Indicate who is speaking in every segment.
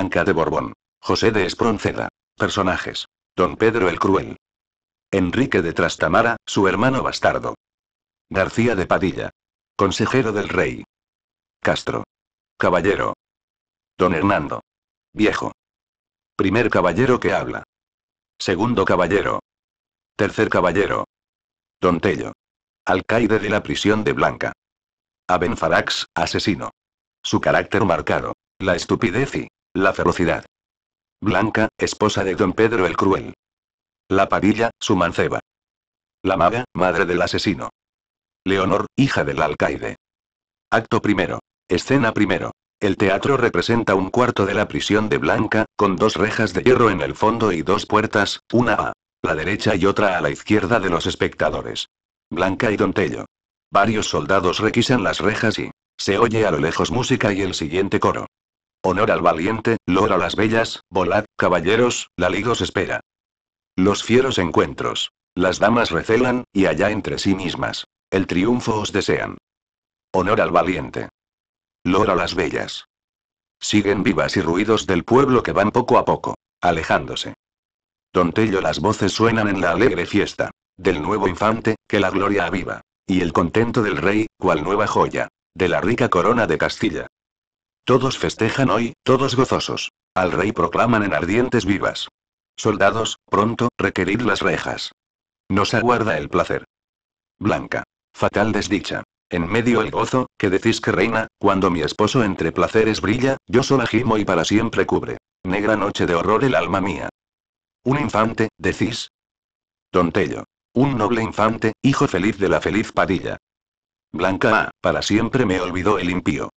Speaker 1: Blanca de Borbón. José de Espronceda. Personajes. Don Pedro el Cruel. Enrique de Trastamara, su hermano bastardo. García de Padilla. Consejero del rey. Castro. Caballero. Don Hernando. Viejo. Primer caballero que habla. Segundo caballero. Tercer caballero. Don Tello. Alcaide de la prisión de Blanca. Abenfarax, asesino. Su carácter marcado. La estupidez y la ferocidad. Blanca, esposa de don Pedro el Cruel. La Padilla, su manceba. La maga, madre del asesino. Leonor, hija del alcaide. Acto primero. Escena primero. El teatro representa un cuarto de la prisión de Blanca, con dos rejas de hierro en el fondo y dos puertas, una a la derecha y otra a la izquierda de los espectadores. Blanca y Don Tello. Varios soldados requisan las rejas y se oye a lo lejos música y el siguiente coro. Honor al valiente, lor a las bellas, volad, caballeros, la liga espera. Los fieros encuentros. Las damas recelan, y allá entre sí mismas. El triunfo os desean. Honor al valiente. Lor a las bellas. Siguen vivas y ruidos del pueblo que van poco a poco, alejándose. Don Tello las voces suenan en la alegre fiesta. Del nuevo infante, que la gloria aviva. Y el contento del rey, cual nueva joya. De la rica corona de Castilla. Todos festejan hoy, todos gozosos. Al rey proclaman en ardientes vivas. Soldados, pronto, requerid las rejas. Nos aguarda el placer. Blanca. Fatal desdicha. En medio el gozo, que decís que reina, cuando mi esposo entre placeres brilla, yo sola gimo y para siempre cubre. Negra noche de horror el alma mía. Un infante, decís. Tontello. Un noble infante, hijo feliz de la feliz Padilla. Blanca, ah, para siempre me olvidó el impío.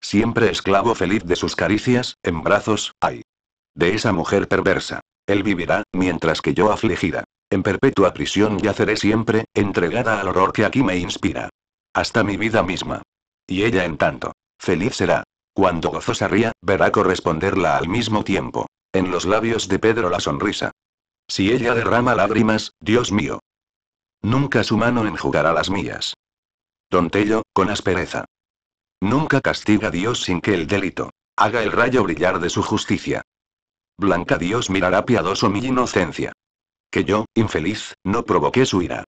Speaker 1: Siempre esclavo feliz de sus caricias, en brazos, ay. De esa mujer perversa. Él vivirá, mientras que yo afligida. En perpetua prisión yaceré siempre, entregada al horror que aquí me inspira. Hasta mi vida misma. Y ella en tanto. Feliz será. Cuando gozosa ría, verá corresponderla al mismo tiempo. En los labios de Pedro la sonrisa. Si ella derrama lágrimas, Dios mío. Nunca su mano enjugará las mías. Tontello, con aspereza. Nunca castiga Dios sin que el delito haga el rayo brillar de su justicia. Blanca Dios mirará piadoso mi inocencia. Que yo, infeliz, no provoqué su ira.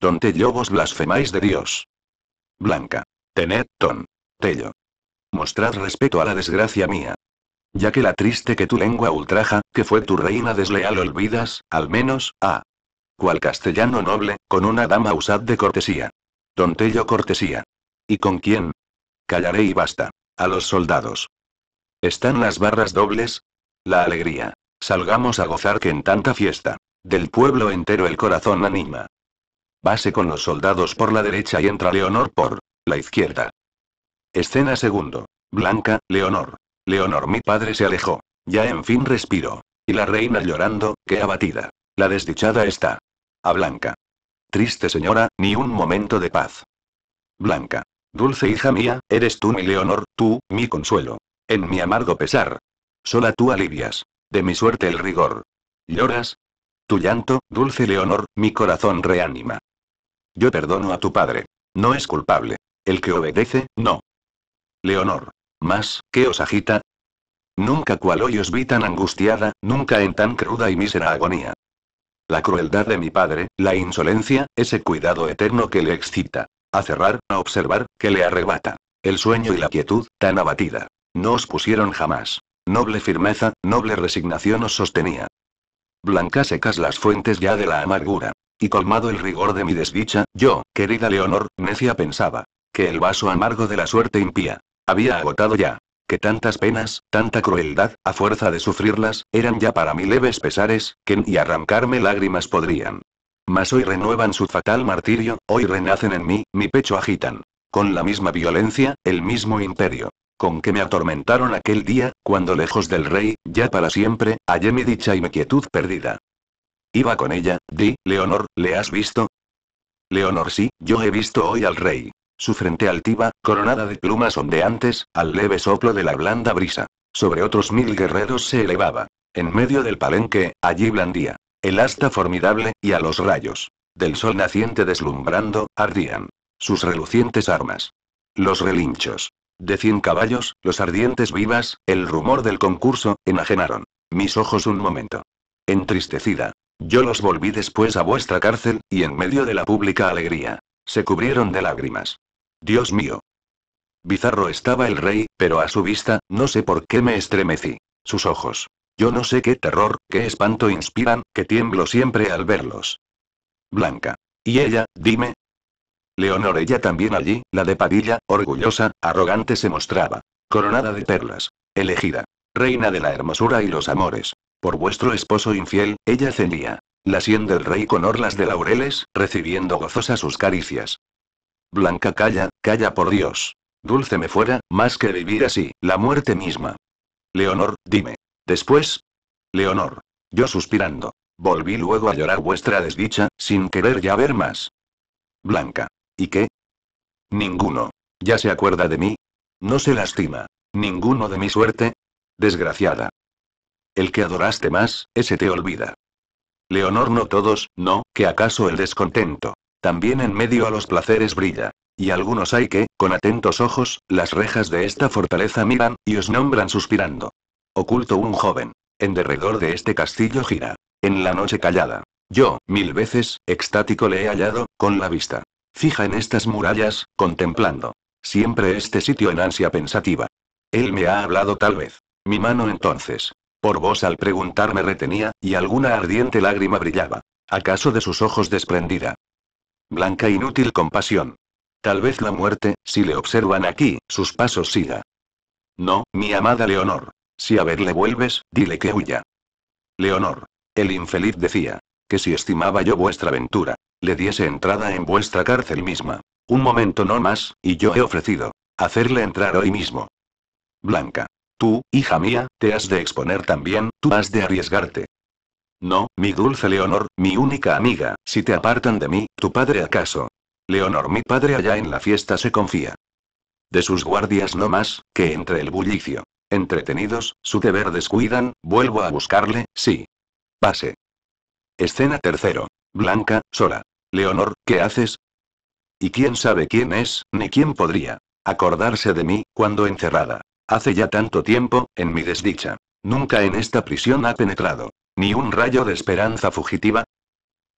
Speaker 1: Donde yo vos blasfemáis de Dios. Blanca. Tened, ton. Tello. Mostrad respeto a la desgracia mía. Ya que la triste que tu lengua ultraja, que fue tu reina desleal olvidas, al menos, a. Cual castellano noble, con una dama usad de cortesía. Don Tello cortesía. ¿Y con quién? Callaré y basta. A los soldados. Están las barras dobles. La alegría. Salgamos a gozar que en tanta fiesta. Del pueblo entero el corazón anima. Base con los soldados por la derecha y entra Leonor por la izquierda. Escena segundo. Blanca, Leonor. Leonor, mi padre se alejó. Ya en fin respiro. Y la reina llorando, qué abatida. La desdichada está. A Blanca. Triste señora, ni un momento de paz. Blanca. Dulce hija mía, eres tú mi Leonor, tú, mi consuelo. En mi amargo pesar. Sola tú alivias. De mi suerte el rigor. ¿Lloras? Tu llanto, dulce Leonor, mi corazón reanima. Yo perdono a tu padre. No es culpable. El que obedece, no. Leonor. Más, ¿qué os agita? Nunca cual hoy os vi tan angustiada, nunca en tan cruda y mísera agonía. La crueldad de mi padre, la insolencia, ese cuidado eterno que le excita a cerrar, a observar, que le arrebata. El sueño y la quietud, tan abatida. No os pusieron jamás. Noble firmeza, noble resignación os sostenía. Blancas secas las fuentes ya de la amargura. Y colmado el rigor de mi desdicha, yo, querida Leonor, necia pensaba. Que el vaso amargo de la suerte impía. Había agotado ya. Que tantas penas, tanta crueldad, a fuerza de sufrirlas, eran ya para mí leves pesares, que ni arrancarme lágrimas podrían. Mas hoy renuevan su fatal martirio, hoy renacen en mí, mi pecho agitan. Con la misma violencia, el mismo imperio. Con que me atormentaron aquel día, cuando lejos del rey, ya para siempre, hallé mi dicha y mi quietud perdida. Iba con ella, di, Leonor, ¿le has visto? Leonor sí, yo he visto hoy al rey. Su frente altiva, coronada de plumas ondeantes, al leve soplo de la blanda brisa. Sobre otros mil guerreros se elevaba. En medio del palenque, allí blandía. El asta formidable, y a los rayos del sol naciente deslumbrando, ardían sus relucientes armas. Los relinchos de cien caballos, los ardientes vivas, el rumor del concurso, enajenaron mis ojos un momento. Entristecida, yo los volví después a vuestra cárcel, y en medio de la pública alegría, se cubrieron de lágrimas. Dios mío. Bizarro estaba el rey, pero a su vista, no sé por qué me estremecí. Sus ojos yo no sé qué terror, qué espanto inspiran, que tiemblo siempre al verlos. Blanca. ¿Y ella, dime? Leonor, ella también allí, la de Padilla, orgullosa, arrogante se mostraba. Coronada de perlas. Elegida. Reina de la hermosura y los amores. Por vuestro esposo infiel, ella cenía, La sien del rey con orlas de laureles, recibiendo gozosas sus caricias. Blanca calla, calla por Dios. Dulce me fuera, más que vivir así, la muerte misma. Leonor, dime, Después. Leonor. Yo suspirando. Volví luego a llorar vuestra desdicha, sin querer ya ver más. Blanca. ¿Y qué? Ninguno. ¿Ya se acuerda de mí? No se lastima. Ninguno de mi suerte. Desgraciada. El que adoraste más, ese te olvida. Leonor no todos, no, que acaso el descontento. También en medio a los placeres brilla. Y algunos hay que, con atentos ojos, las rejas de esta fortaleza miran, y os nombran suspirando. Oculto un joven. En derredor de este castillo gira. En la noche callada. Yo, mil veces, extático le he hallado, con la vista. Fija en estas murallas, contemplando. Siempre este sitio en ansia pensativa. Él me ha hablado tal vez. Mi mano entonces. Por vos al preguntarme retenía, y alguna ardiente lágrima brillaba. ¿Acaso de sus ojos desprendida? Blanca inútil compasión. Tal vez la muerte, si le observan aquí, sus pasos siga. No, mi amada Leonor. Si a verle vuelves, dile que huya. Leonor. El infeliz decía. Que si estimaba yo vuestra ventura, le diese entrada en vuestra cárcel misma. Un momento no más, y yo he ofrecido. Hacerle entrar hoy mismo. Blanca. Tú, hija mía, te has de exponer también, tú has de arriesgarte. No, mi dulce Leonor, mi única amiga, si te apartan de mí, tu padre acaso. Leonor, mi padre allá en la fiesta se confía. De sus guardias no más, que entre el bullicio. Entretenidos, su deber descuidan, vuelvo a buscarle, sí. Pase. Escena tercero. Blanca, sola. Leonor, ¿qué haces? Y quién sabe quién es, ni quién podría acordarse de mí, cuando encerrada. Hace ya tanto tiempo, en mi desdicha. Nunca en esta prisión ha penetrado. Ni un rayo de esperanza fugitiva.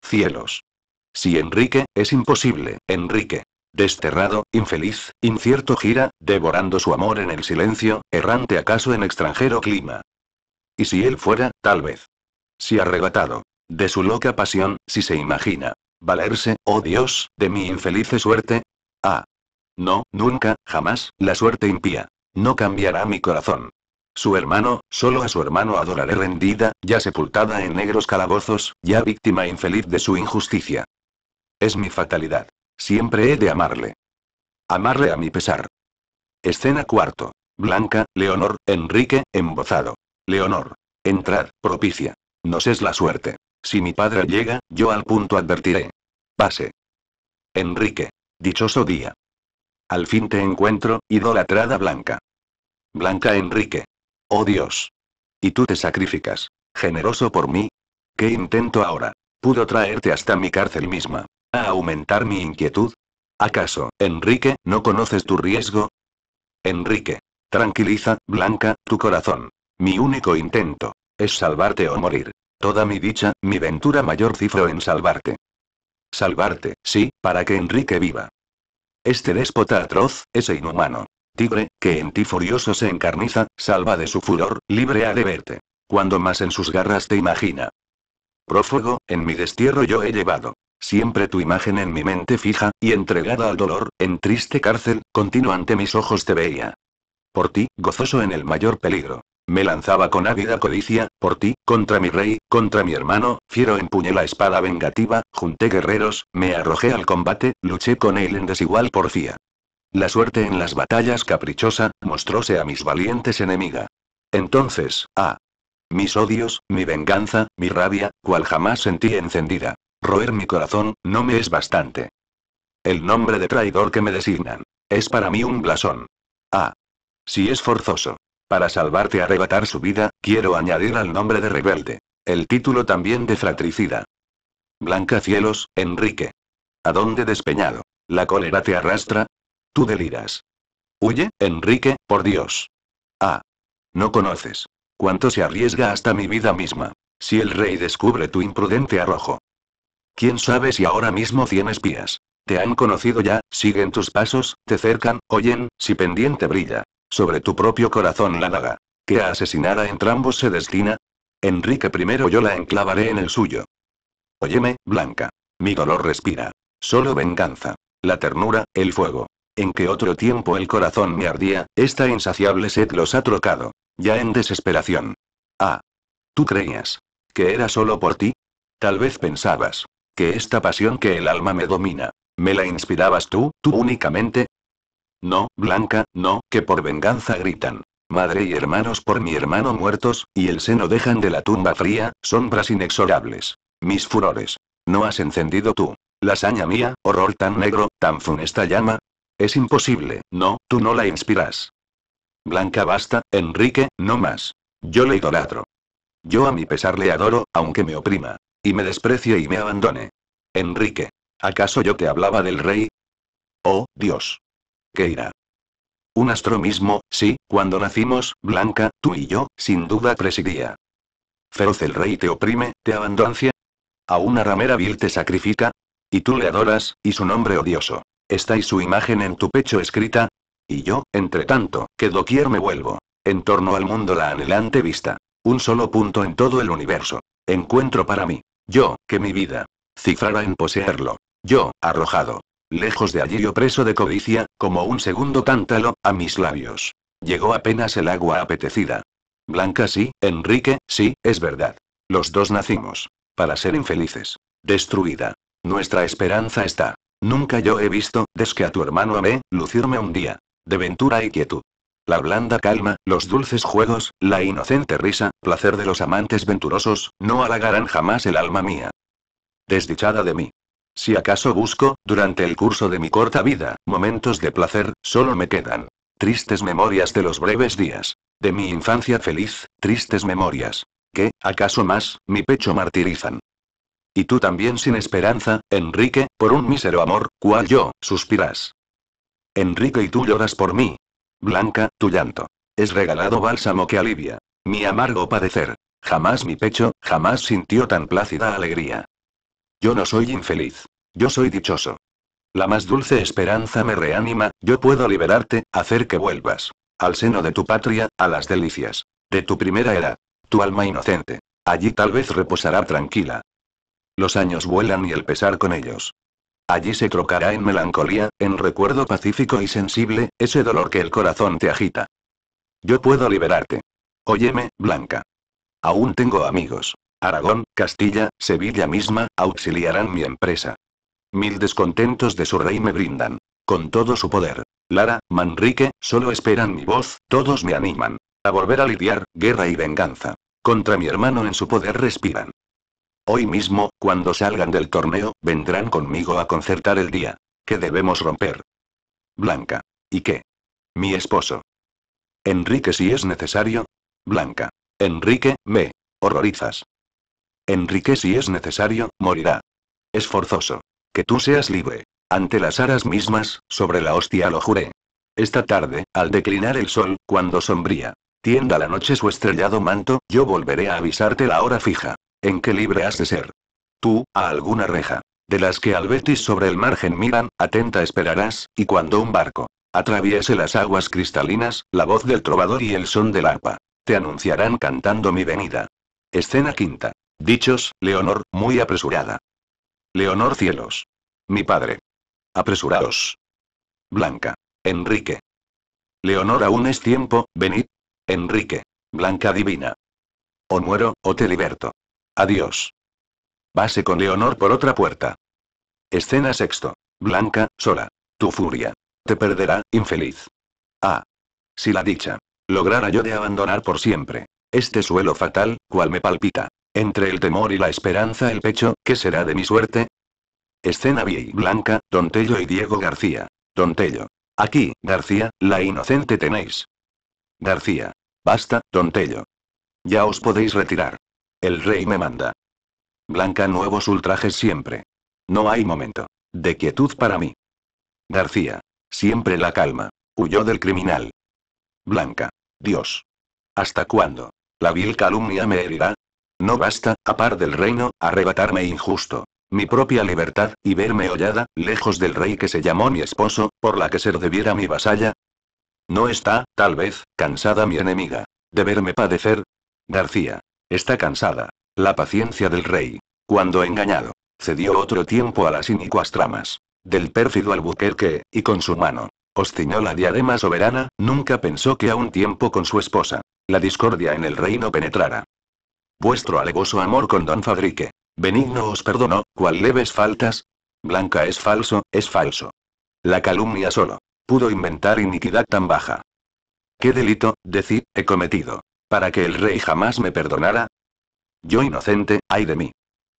Speaker 1: Cielos. Si Enrique, es imposible, Enrique. Desterrado, infeliz, incierto gira, devorando su amor en el silencio, errante acaso en extranjero clima. Y si él fuera, tal vez. Si arrebatado. De su loca pasión, si se imagina. Valerse, oh Dios, de mi infelice suerte. Ah. No, nunca, jamás, la suerte impía. No cambiará mi corazón. Su hermano, solo a su hermano adoraré rendida, ya sepultada en negros calabozos, ya víctima infeliz de su injusticia. Es mi fatalidad. Siempre he de amarle. Amarle a mi pesar. Escena cuarto. Blanca, Leonor, Enrique, embozado. Leonor. Entrad, propicia. Nos es la suerte. Si mi padre llega, yo al punto advertiré. Pase. Enrique. Dichoso día. Al fin te encuentro, idolatrada Blanca. Blanca Enrique. Oh Dios. Y tú te sacrificas. Generoso por mí. ¿Qué intento ahora? Pudo traerte hasta mi cárcel misma a aumentar mi inquietud. ¿Acaso, Enrique, no conoces tu riesgo? Enrique. Tranquiliza, Blanca, tu corazón. Mi único intento. Es salvarte o morir. Toda mi dicha, mi ventura mayor cifro en salvarte. Salvarte, sí, para que Enrique viva. Este déspota atroz, ese inhumano. Tigre, que en ti furioso se encarniza, salva de su furor, libre ha de verte. Cuando más en sus garras te imagina. Prófugo, en mi destierro yo he llevado. Siempre tu imagen en mi mente fija, y entregada al dolor, en triste cárcel, continuo ante mis ojos te veía. Por ti, gozoso en el mayor peligro. Me lanzaba con ávida codicia, por ti, contra mi rey, contra mi hermano, fiero empuñé la espada vengativa, junté guerreros, me arrojé al combate, luché con él en desigual porfía. La suerte en las batallas caprichosa, mostróse a mis valientes enemiga. Entonces, ah. Mis odios, mi venganza, mi rabia, cual jamás sentí encendida. Roer mi corazón, no me es bastante. El nombre de traidor que me designan. Es para mí un blasón. Ah. Si es forzoso. Para salvarte arrebatar su vida, quiero añadir al nombre de rebelde. El título también de fratricida. Blanca cielos, Enrique. ¿A dónde despeñado? ¿La cólera te arrastra? Tú deliras. Huye, Enrique, por Dios. Ah. No conoces. Cuánto se arriesga hasta mi vida misma. Si el rey descubre tu imprudente arrojo. ¿Quién sabe si ahora mismo cien espías? Te han conocido ya, siguen tus pasos, te cercan, oyen, si pendiente brilla. Sobre tu propio corazón la daga. Que a asesinar a entrambos se destina. Enrique primero yo la enclavaré en el suyo. Óyeme, Blanca. Mi dolor respira. Solo venganza. La ternura, el fuego. En que otro tiempo el corazón me ardía, esta insaciable sed los ha trocado. Ya en desesperación. Ah. ¿Tú creías que era solo por ti? Tal vez pensabas que esta pasión que el alma me domina. ¿Me la inspirabas tú, tú únicamente? No, Blanca, no, que por venganza gritan. Madre y hermanos por mi hermano muertos, y el seno dejan de la tumba fría, sombras inexorables. Mis furores. No has encendido tú. La saña mía, horror tan negro, tan funesta llama. Es imposible, no, tú no la inspiras. Blanca basta, Enrique, no más. Yo le idolatro. Yo a mi pesar le adoro, aunque me oprima y me desprecie y me abandone. Enrique. ¿Acaso yo te hablaba del rey? Oh, Dios. ¿Qué irá? Un mismo, sí, cuando nacimos, Blanca, tú y yo, sin duda presidía. Feroz el rey te oprime, te abandonancia. A una ramera vil te sacrifica. Y tú le adoras, y su nombre odioso. Está y su imagen en tu pecho escrita. Y yo, entre tanto, que doquier me vuelvo. En torno al mundo la anhelante vista. Un solo punto en todo el universo. Encuentro para mí. Yo, que mi vida. Cifrara en poseerlo. Yo, arrojado. Lejos de allí yo preso de codicia, como un segundo tántalo, a mis labios. Llegó apenas el agua apetecida. Blanca sí, Enrique, sí, es verdad. Los dos nacimos. Para ser infelices. Destruida. Nuestra esperanza está. Nunca yo he visto, desde que a tu hermano amé, lucirme un día. De ventura y quietud la blanda calma, los dulces juegos, la inocente risa, placer de los amantes venturosos, no halagarán jamás el alma mía. Desdichada de mí. Si acaso busco, durante el curso de mi corta vida, momentos de placer, solo me quedan. Tristes memorias de los breves días. De mi infancia feliz, tristes memorias. Que, acaso más, mi pecho martirizan. Y tú también sin esperanza, Enrique, por un mísero amor, cual yo, suspiras. Enrique y tú lloras por mí, Blanca, tu llanto. Es regalado bálsamo que alivia. Mi amargo padecer. Jamás mi pecho, jamás sintió tan plácida alegría. Yo no soy infeliz. Yo soy dichoso. La más dulce esperanza me reanima, yo puedo liberarte, hacer que vuelvas. Al seno de tu patria, a las delicias. De tu primera era. Tu alma inocente. Allí tal vez reposará tranquila. Los años vuelan y el pesar con ellos. Allí se trocará en melancolía, en recuerdo pacífico y sensible, ese dolor que el corazón te agita. Yo puedo liberarte. Óyeme, Blanca. Aún tengo amigos. Aragón, Castilla, Sevilla misma, auxiliarán mi empresa. Mil descontentos de su rey me brindan. Con todo su poder. Lara, Manrique, solo esperan mi voz, todos me animan. A volver a lidiar, guerra y venganza. Contra mi hermano en su poder respiran. Hoy mismo, cuando salgan del torneo, vendrán conmigo a concertar el día. ¿Qué debemos romper? Blanca. ¿Y qué? Mi esposo. Enrique si es necesario. Blanca. Enrique, me. Horrorizas. Enrique si es necesario, morirá. Es forzoso. Que tú seas libre. Ante las aras mismas, sobre la hostia lo juré. Esta tarde, al declinar el sol, cuando sombría, tienda la noche su estrellado manto, yo volveré a avisarte la hora fija en qué libre has de ser. Tú, a alguna reja, de las que al Betis sobre el margen miran, atenta esperarás, y cuando un barco atraviese las aguas cristalinas, la voz del trovador y el son del arpa, te anunciarán cantando mi venida. Escena quinta. Dichos, Leonor, muy apresurada. Leonor Cielos. Mi padre. Apresuraos. Blanca. Enrique. Leonor aún es tiempo, venid. Enrique. Blanca divina. O muero, o te liberto. Adiós. Vase con Leonor por otra puerta. Escena sexto. Blanca, sola. Tu furia. Te perderá, infeliz. Ah. Si la dicha. Lograra yo de abandonar por siempre. Este suelo fatal, cual me palpita. Entre el temor y la esperanza el pecho, ¿qué será de mi suerte? Escena Vieja Blanca, Don Tello y Diego García. Don Tello. Aquí, García, la inocente tenéis. García. Basta, Don Tello. Ya os podéis retirar. El rey me manda. Blanca nuevos ultrajes siempre. No hay momento. De quietud para mí. García. Siempre la calma. Huyó del criminal. Blanca. Dios. ¿Hasta cuándo? ¿La vil calumnia me herirá? No basta, a par del reino, arrebatarme injusto. Mi propia libertad, y verme hollada, lejos del rey que se llamó mi esposo, por la que ser debiera mi vasalla. No está, tal vez, cansada mi enemiga. De verme padecer. García. Está cansada. La paciencia del rey. Cuando engañado, cedió otro tiempo a las inicuas tramas del pérfido Albuquerque, y con su mano, obstinó la diadema soberana, nunca pensó que a un tiempo con su esposa, la discordia en el reino penetrara. Vuestro alegoso amor con don Fadrique. Benigno os perdonó, cual leves faltas. Blanca es falso, es falso. La calumnia solo. Pudo inventar iniquidad tan baja. ¿Qué delito, decir, he cometido? Para que el rey jamás me perdonara. Yo inocente, ay de mí.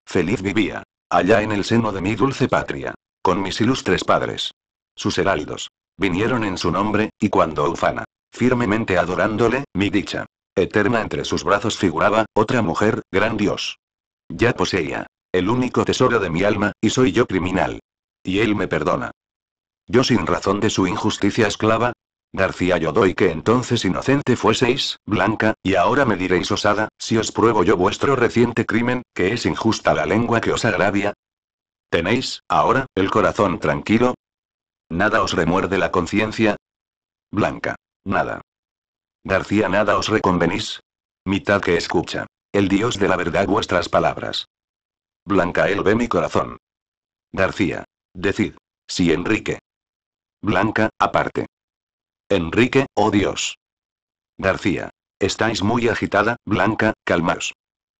Speaker 1: Feliz vivía. Allá en el seno de mi dulce patria. Con mis ilustres padres. Sus heraldos. Vinieron en su nombre, y cuando ufana. Firmemente adorándole, mi dicha. Eterna entre sus brazos figuraba, otra mujer, gran Dios. Ya poseía. El único tesoro de mi alma, y soy yo criminal. Y él me perdona. Yo sin razón de su injusticia esclava, García yo doy que entonces inocente fueseis, Blanca, y ahora me diréis osada, si os pruebo yo vuestro reciente crimen, que es injusta la lengua que os agravia. ¿Tenéis, ahora, el corazón tranquilo? ¿Nada os remuerde la conciencia? Blanca. Nada. García, nada os reconvenís. Mitad que escucha. El Dios de la verdad vuestras palabras. Blanca, él ve mi corazón. García. Decid. Si Enrique. Blanca, aparte. Enrique, oh Dios. García. Estáis muy agitada, Blanca, calmaos.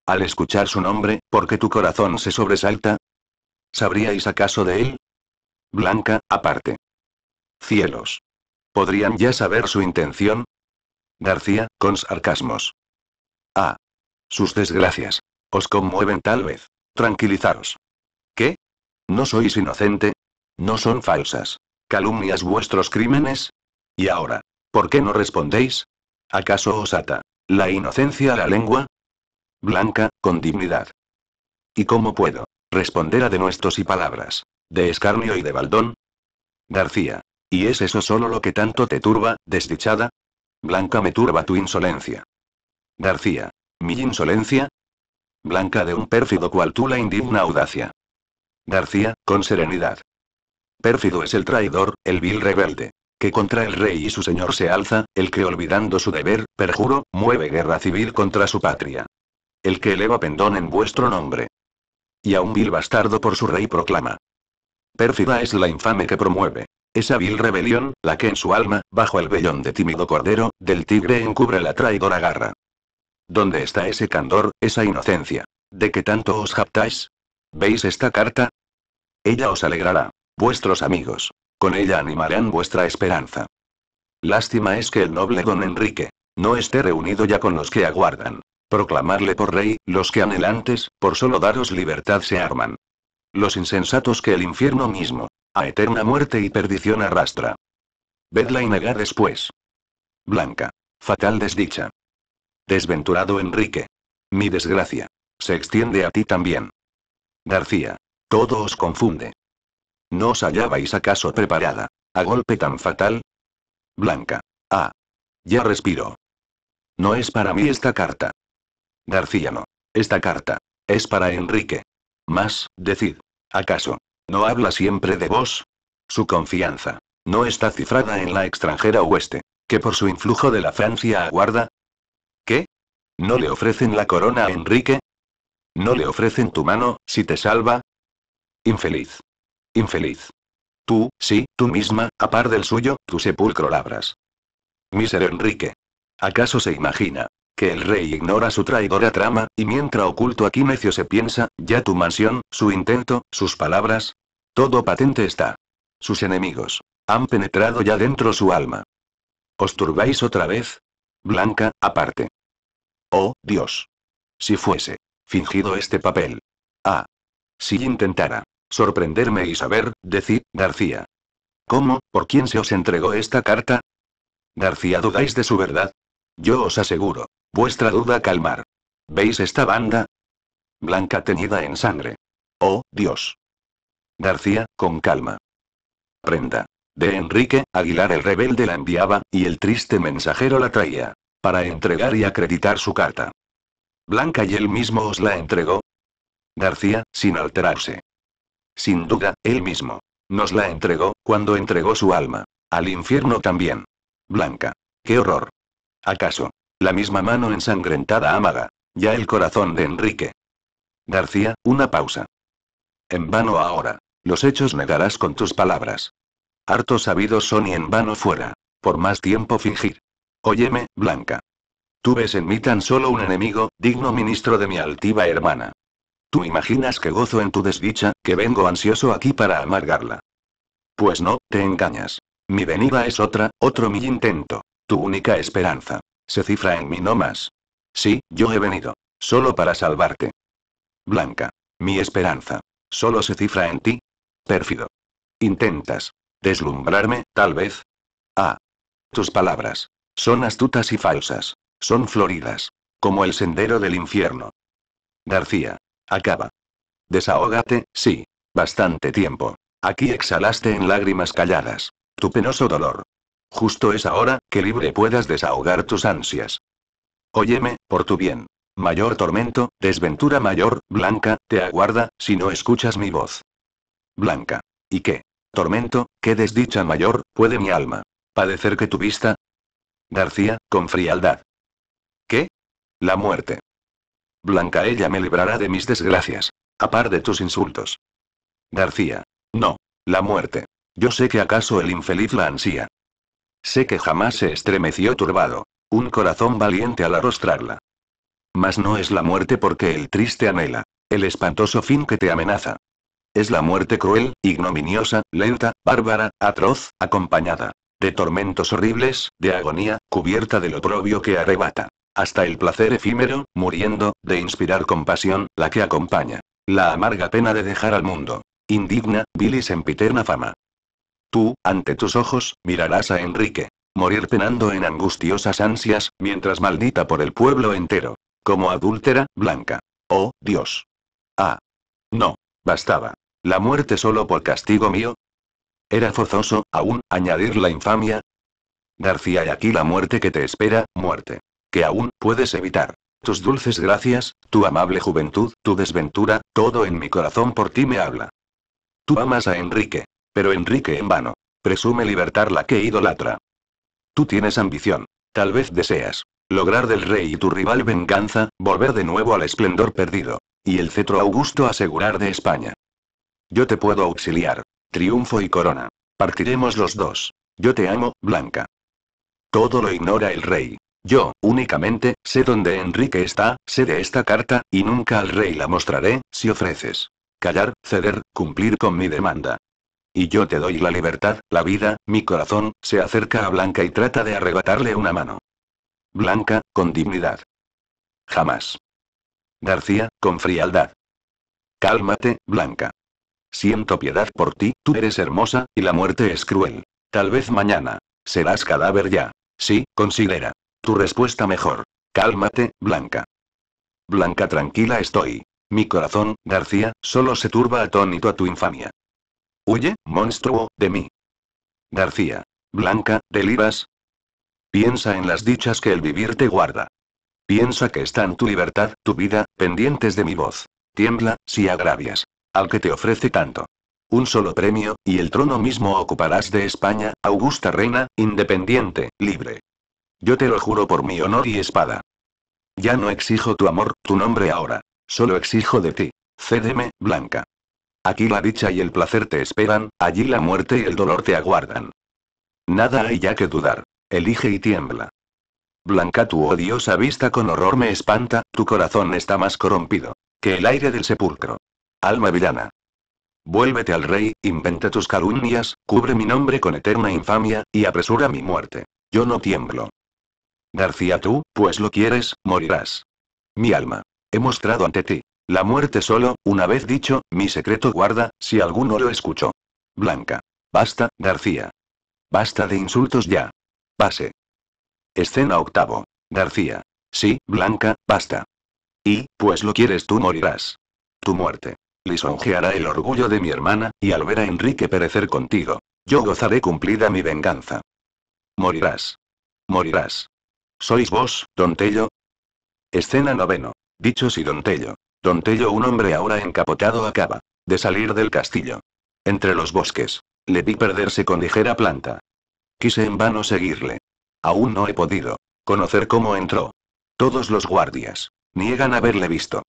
Speaker 1: Al escuchar su nombre, ¿por qué tu corazón se sobresalta? ¿Sabríais acaso de él? Blanca, aparte. Cielos. ¿Podrían ya saber su intención? García, con sarcasmos. Ah. Sus desgracias. Os conmueven tal vez. Tranquilizaros. ¿Qué? ¿No sois inocente? ¿No son falsas? ¿Calumnias vuestros crímenes? Y ahora, ¿por qué no respondéis? ¿Acaso os ata la inocencia a la lengua? Blanca, con dignidad. ¿Y cómo puedo responder a de nuestros y palabras? ¿De escarnio y de baldón? García. ¿Y es eso solo lo que tanto te turba, desdichada? Blanca me turba tu insolencia. García. ¿Mi insolencia? Blanca de un pérfido cual tú la indigna audacia. García, con serenidad. Pérfido es el traidor, el vil rebelde que contra el rey y su señor se alza, el que olvidando su deber, perjuro, mueve guerra civil contra su patria. El que eleva pendón en vuestro nombre. Y a un vil bastardo por su rey proclama. Pérfida es la infame que promueve. Esa vil rebelión, la que en su alma, bajo el vellón de tímido cordero, del tigre encubre la traidora garra. ¿Dónde está ese candor, esa inocencia? ¿De que tanto os japtáis? ¿Veis esta carta? Ella os alegrará. Vuestros amigos. Con ella animarán vuestra esperanza. Lástima es que el noble don Enrique no esté reunido ya con los que aguardan. Proclamarle por rey, los que anhelantes, por solo daros libertad se arman. Los insensatos que el infierno mismo, a eterna muerte y perdición arrastra. Vedla y negar después. Blanca. Fatal desdicha. Desventurado Enrique. Mi desgracia. Se extiende a ti también. García. Todo os confunde. ¿No os hallabais acaso preparada? ¿A golpe tan fatal? Blanca. Ah. Ya respiro. No es para mí esta carta. García no. Esta carta. Es para Enrique. Más, decid. ¿Acaso? ¿No habla siempre de vos? Su confianza. ¿No está cifrada en la extranjera oeste, que por su influjo de la Francia aguarda? ¿Qué? ¿No le ofrecen la corona a Enrique? ¿No le ofrecen tu mano, si te salva? Infeliz infeliz. Tú, sí, tú misma, a par del suyo, tu sepulcro labras. Mísero Enrique. ¿Acaso se imagina que el rey ignora su traidora trama, y mientras oculto aquí necio se piensa, ya tu mansión, su intento, sus palabras? Todo patente está. Sus enemigos han penetrado ya dentro su alma. ¿Os turbáis otra vez? Blanca, aparte. Oh, Dios. Si fuese fingido este papel. Ah. Si intentara Sorprenderme y saber, decir García. ¿Cómo, por quién se os entregó esta carta? García, ¿dudáis de su verdad? Yo os aseguro. Vuestra duda calmar. ¿Veis esta banda? Blanca teñida en sangre. Oh, Dios. García, con calma. Prenda. De Enrique, Aguilar el rebelde la enviaba, y el triste mensajero la traía. Para entregar y acreditar su carta. Blanca y él mismo os la entregó. García, sin alterarse. Sin duda, él mismo. Nos la entregó, cuando entregó su alma. Al infierno también. Blanca. ¡Qué horror! ¿Acaso? La misma mano ensangrentada amaga. Ya el corazón de Enrique. García, una pausa. En vano ahora. Los hechos negarás con tus palabras. Harto sabidos son y en vano fuera. Por más tiempo fingir. Óyeme, Blanca. Tú ves en mí tan solo un enemigo, digno ministro de mi altiva hermana. Tú imaginas que gozo en tu desdicha, que vengo ansioso aquí para amargarla. Pues no, te engañas. Mi venida es otra, otro mi intento. Tu única esperanza. Se cifra en mí no más. Sí, yo he venido. Solo para salvarte. Blanca. Mi esperanza. Solo se cifra en ti. Pérfido. Intentas. Deslumbrarme, tal vez. Ah. Tus palabras. Son astutas y falsas. Son floridas. Como el sendero del infierno. García. Acaba. Desahógate, sí. Bastante tiempo. Aquí exhalaste en lágrimas calladas. Tu penoso dolor. Justo es ahora, que libre puedas desahogar tus ansias. Óyeme, por tu bien. Mayor tormento, desventura mayor, Blanca, te aguarda, si no escuchas mi voz. Blanca. ¿Y qué? Tormento, qué desdicha mayor, puede mi alma. Padecer que tu vista. García, con frialdad. ¿Qué? La muerte. Blanca ella me librará de mis desgracias. A par de tus insultos. García. No. La muerte. Yo sé que acaso el infeliz la ansía. Sé que jamás se estremeció turbado. Un corazón valiente al arrostrarla. Mas no es la muerte porque el triste anhela. El espantoso fin que te amenaza. Es la muerte cruel, ignominiosa, lenta, bárbara, atroz, acompañada. De tormentos horribles, de agonía, cubierta del oprobio que arrebata hasta el placer efímero, muriendo, de inspirar compasión, la que acompaña. La amarga pena de dejar al mundo. Indigna, bilis en piterna fama. Tú, ante tus ojos, mirarás a Enrique. Morir penando en angustiosas ansias, mientras maldita por el pueblo entero. Como adúltera, blanca. Oh, Dios. Ah. No. Bastaba. La muerte solo por castigo mío. Era forzoso, aún, añadir la infamia. García, y aquí la muerte que te espera, muerte que aún puedes evitar. Tus dulces gracias, tu amable juventud, tu desventura, todo en mi corazón por ti me habla. Tú amas a Enrique. Pero Enrique en vano. Presume libertar la que idolatra. Tú tienes ambición. Tal vez deseas lograr del rey y tu rival venganza, volver de nuevo al esplendor perdido. Y el cetro augusto asegurar de España. Yo te puedo auxiliar. Triunfo y corona. Partiremos los dos. Yo te amo, Blanca. Todo lo ignora el rey. Yo, únicamente, sé dónde Enrique está, sé de esta carta, y nunca al rey la mostraré, si ofreces. Callar, ceder, cumplir con mi demanda. Y yo te doy la libertad, la vida, mi corazón, se acerca a Blanca y trata de arrebatarle una mano. Blanca, con dignidad. Jamás. García, con frialdad. Cálmate, Blanca. Siento piedad por ti, tú eres hermosa, y la muerte es cruel. Tal vez mañana. Serás cadáver ya. Sí, considera. Tu respuesta mejor. Cálmate, Blanca. Blanca, tranquila estoy. Mi corazón, García, solo se turba atónito a tu infamia. Huye, monstruo, de mí. García. Blanca, ¿delivas? Piensa en las dichas que el vivir te guarda. Piensa que están tu libertad, tu vida, pendientes de mi voz. Tiembla, si agravias. Al que te ofrece tanto. Un solo premio, y el trono mismo ocuparás de España, augusta reina, independiente, libre. Yo te lo juro por mi honor y espada. Ya no exijo tu amor, tu nombre ahora. Solo exijo de ti. Cédeme, Blanca. Aquí la dicha y el placer te esperan, allí la muerte y el dolor te aguardan. Nada hay ya que dudar. Elige y tiembla. Blanca, tu odiosa vista con horror me espanta, tu corazón está más corrompido que el aire del sepulcro. Alma villana. Vuélvete al rey, inventa tus calumnias, cubre mi nombre con eterna infamia, y apresura mi muerte. Yo no tiemblo. García tú, pues lo quieres, morirás. Mi alma. He mostrado ante ti. La muerte solo, una vez dicho, mi secreto guarda, si alguno lo escuchó. Blanca. Basta, García. Basta de insultos ya. Pase. Escena octavo. García. Sí, Blanca, basta. Y, pues lo quieres tú morirás. Tu muerte. Lisonjeará el orgullo de mi hermana, y al ver a Enrique perecer contigo, yo gozaré cumplida mi venganza. Morirás. Morirás. ¿Sois vos, don Tello? Escena noveno. Dichos y don Tello. Don Tello, un hombre ahora encapotado, acaba de salir del castillo. Entre los bosques. Le vi perderse con ligera planta. Quise en vano seguirle. Aún no he podido conocer cómo entró. Todos los guardias niegan haberle visto.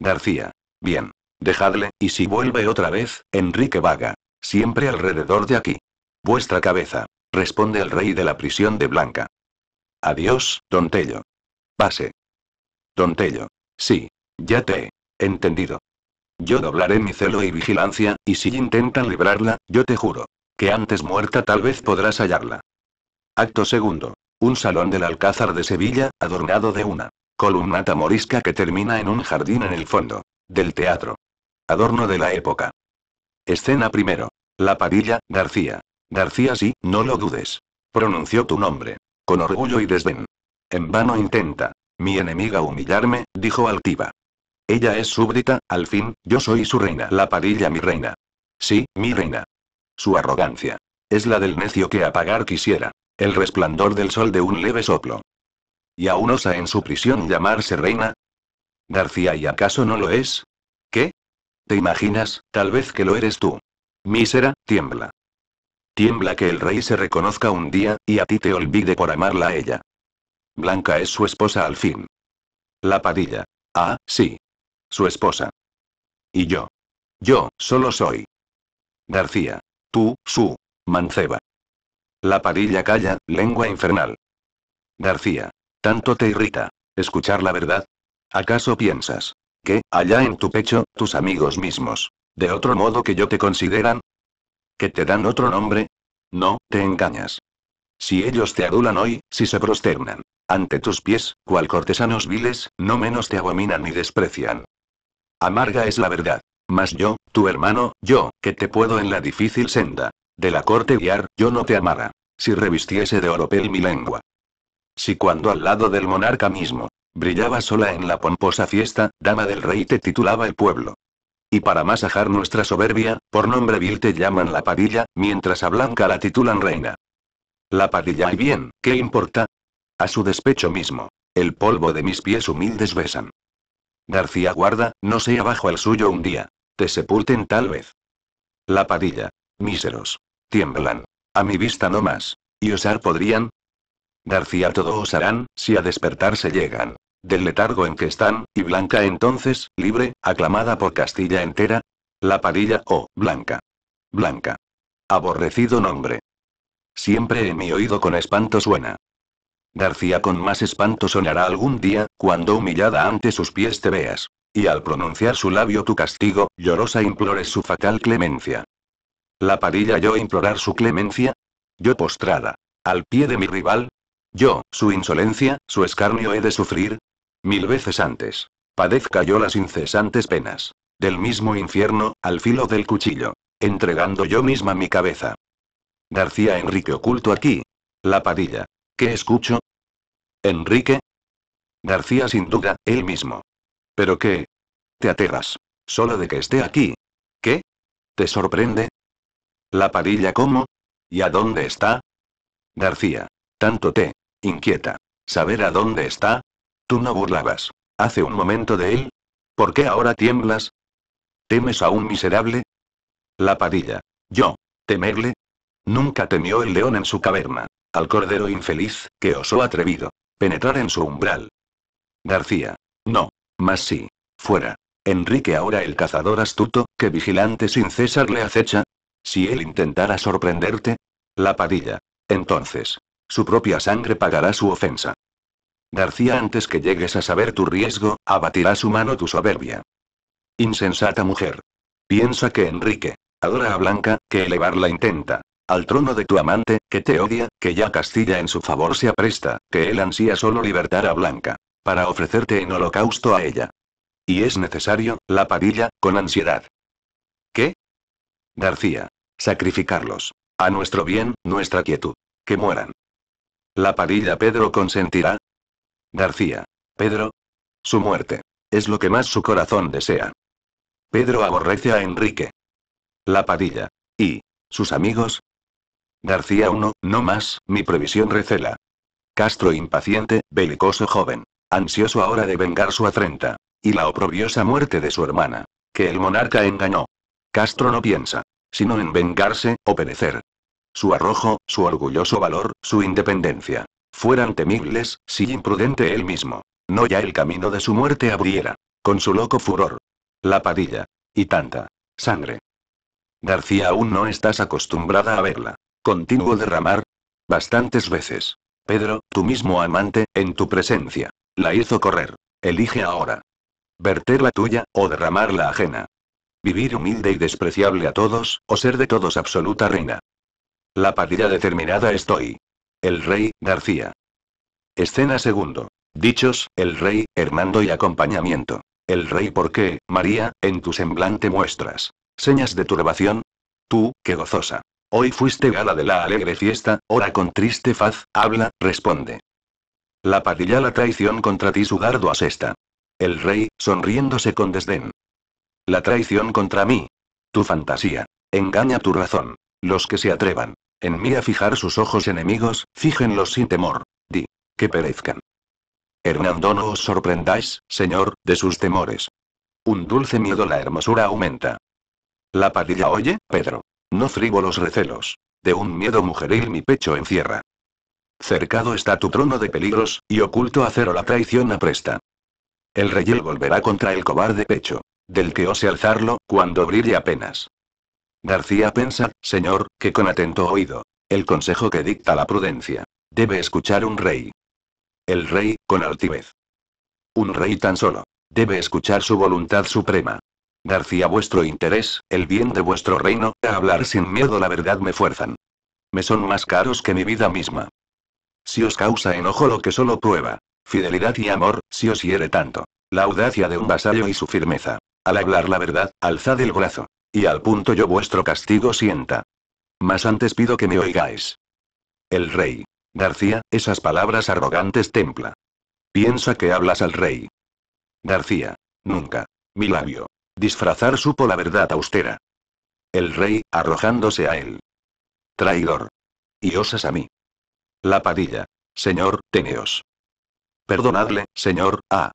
Speaker 1: García. Bien. Dejadle, y si vuelve otra vez, Enrique vaga. Siempre alrededor de aquí. Vuestra cabeza. Responde el rey de la prisión de Blanca. Adiós, don Pase. Don Sí. Ya te he entendido. Yo doblaré mi celo y vigilancia, y si intentan librarla, yo te juro. Que antes muerta tal vez podrás hallarla. Acto segundo. Un salón del Alcázar de Sevilla, adornado de una columnata morisca que termina en un jardín en el fondo del teatro. Adorno de la época. Escena primero. La parilla García. García sí, no lo dudes. Pronunció tu nombre. Con orgullo y desdén. En vano intenta. Mi enemiga humillarme, dijo altiva. Ella es súbdita, al fin, yo soy su reina. La parilla mi reina. Sí, mi reina. Su arrogancia. Es la del necio que apagar quisiera. El resplandor del sol de un leve soplo. ¿Y aún osa en su prisión llamarse reina? García, ¿y acaso no lo es? ¿Qué? ¿Te imaginas, tal vez que lo eres tú? Mísera, tiembla. Tiembla que el rey se reconozca un día, y a ti te olvide por amarla a ella. Blanca es su esposa al fin. La Padilla. Ah, sí. Su esposa. Y yo. Yo, solo soy. García. Tú, su. Manceba. La Padilla calla, lengua infernal. García. Tanto te irrita. Escuchar la verdad. ¿Acaso piensas que, allá en tu pecho, tus amigos mismos, de otro modo que yo te consideran? ¿Que te dan otro nombre? No, te engañas. Si ellos te adulan hoy, si se prosternan ante tus pies, cual cortesanos viles, no menos te abominan y desprecian. Amarga es la verdad. Mas yo, tu hermano, yo, que te puedo en la difícil senda de la corte guiar, yo no te amara, si revistiese de oropel mi lengua. Si cuando al lado del monarca mismo, brillaba sola en la pomposa fiesta, dama del rey te titulaba el pueblo, y para masajar nuestra soberbia, por nombre vil te llaman la padilla, mientras a Blanca la titulan reina. La padilla y bien, ¿qué importa? A su despecho mismo. El polvo de mis pies humildes besan. García guarda, no sea bajo el suyo un día. Te sepulten tal vez. La padilla. Míseros. Tiemblan. A mi vista no más. ¿Y osar podrían? García todo osarán, si a despertarse llegan del letargo en que están, y Blanca entonces, libre, aclamada por Castilla entera. La parilla o oh, Blanca. Blanca. Aborrecido nombre. Siempre en mi oído con espanto suena. García con más espanto sonará algún día, cuando humillada ante sus pies te veas. Y al pronunciar su labio tu castigo, llorosa implores su fatal clemencia. La parilla yo implorar su clemencia. Yo postrada. Al pie de mi rival, yo, su insolencia, su escarnio he de sufrir, Mil veces antes. Padezca yo las incesantes penas. Del mismo infierno, al filo del cuchillo. Entregando yo misma mi cabeza. García Enrique oculto aquí. La padilla. ¿Qué escucho? ¿Enrique? García sin duda, él mismo. ¿Pero qué? Te aterras. Solo de que esté aquí. ¿Qué? ¿Te sorprende? ¿La parilla cómo? ¿Y a dónde está? García. Tanto te inquieta. Saber a dónde está, Tú no burlabas. Hace un momento de él. ¿Por qué ahora tiemblas? ¿Temes a un miserable? La padilla. Yo. ¿Temerle? Nunca temió el león en su caverna. Al cordero infeliz, que osó atrevido. Penetrar en su umbral. García. No. Mas sí. Fuera. Enrique ahora el cazador astuto, que vigilante sin cesar le acecha. Si él intentara sorprenderte. La padilla. Entonces. Su propia sangre pagará su ofensa. García, antes que llegues a saber tu riesgo, abatirá su mano tu soberbia. Insensata mujer. Piensa que Enrique adora a Blanca, que elevarla intenta. Al trono de tu amante, que te odia, que ya Castilla en su favor se apresta, que él ansía solo libertar a Blanca. Para ofrecerte en holocausto a ella. Y es necesario, la parilla, con ansiedad. ¿Qué? García. Sacrificarlos. A nuestro bien, nuestra quietud. Que mueran. La parilla Pedro consentirá, García. Pedro. Su muerte. Es lo que más su corazón desea. Pedro aborrece a Enrique. La Padilla. Y. sus amigos. García 1, no más, mi previsión recela. Castro impaciente, belicoso joven. Ansioso ahora de vengar su afrenta. Y la oprobiosa muerte de su hermana. Que el monarca engañó. Castro no piensa, sino en vengarse, o perecer. Su arrojo, su orgulloso valor, su independencia, fueran temibles, si imprudente él mismo. No ya el camino de su muerte abriera. Con su loco furor. La padilla. Y tanta. Sangre. García aún no estás acostumbrada a verla. Continuo derramar. Bastantes veces. Pedro, tu mismo amante, en tu presencia. La hizo correr. Elige ahora. Verter la tuya, o derramar la ajena. Vivir humilde y despreciable a todos, o ser de todos absoluta reina. La padilla determinada estoy. El Rey, García. Escena segundo. Dichos, el Rey, Hernando y acompañamiento. El Rey ¿por qué, María, en tu semblante muestras. Señas de turbación. Tú, qué gozosa. Hoy fuiste gala de la alegre fiesta, ora con triste faz, habla, responde. La patilla la traición contra ti su dardo asesta. El rey, sonriéndose con desdén. La traición contra mí. Tu fantasía. Engaña tu razón. Los que se atrevan en mí a fijar sus ojos enemigos, fíjenlos sin temor. Di. Que perezcan. Hernando no os sorprendáis, señor, de sus temores. Un dulce miedo la hermosura aumenta. La padilla oye, Pedro. No los recelos. De un miedo mujeril mi pecho encierra. Cercado está tu trono de peligros, y oculto acero la traición apresta. El reyel volverá contra el cobarde pecho. Del que ose alzarlo, cuando brille apenas. García pensa, señor, que con atento oído. El consejo que dicta la prudencia. Debe escuchar un rey. El rey, con altivez. Un rey tan solo. Debe escuchar su voluntad suprema. García, vuestro interés, el bien de vuestro reino, a hablar sin miedo la verdad me fuerzan. Me son más caros que mi vida misma. Si os causa enojo lo que solo prueba. Fidelidad y amor, si os hiere tanto. La audacia de un vasallo y su firmeza. Al hablar la verdad, alzad el brazo. Y al punto yo vuestro castigo sienta. Mas antes pido que me oigáis. El rey. García, esas palabras arrogantes templa. Piensa que hablas al rey. García. Nunca. Mi labio. Disfrazar supo la verdad austera. El rey, arrojándose a él. Traidor. Y osas a mí. La padilla. Señor, teneos. Perdonadle, señor, ah.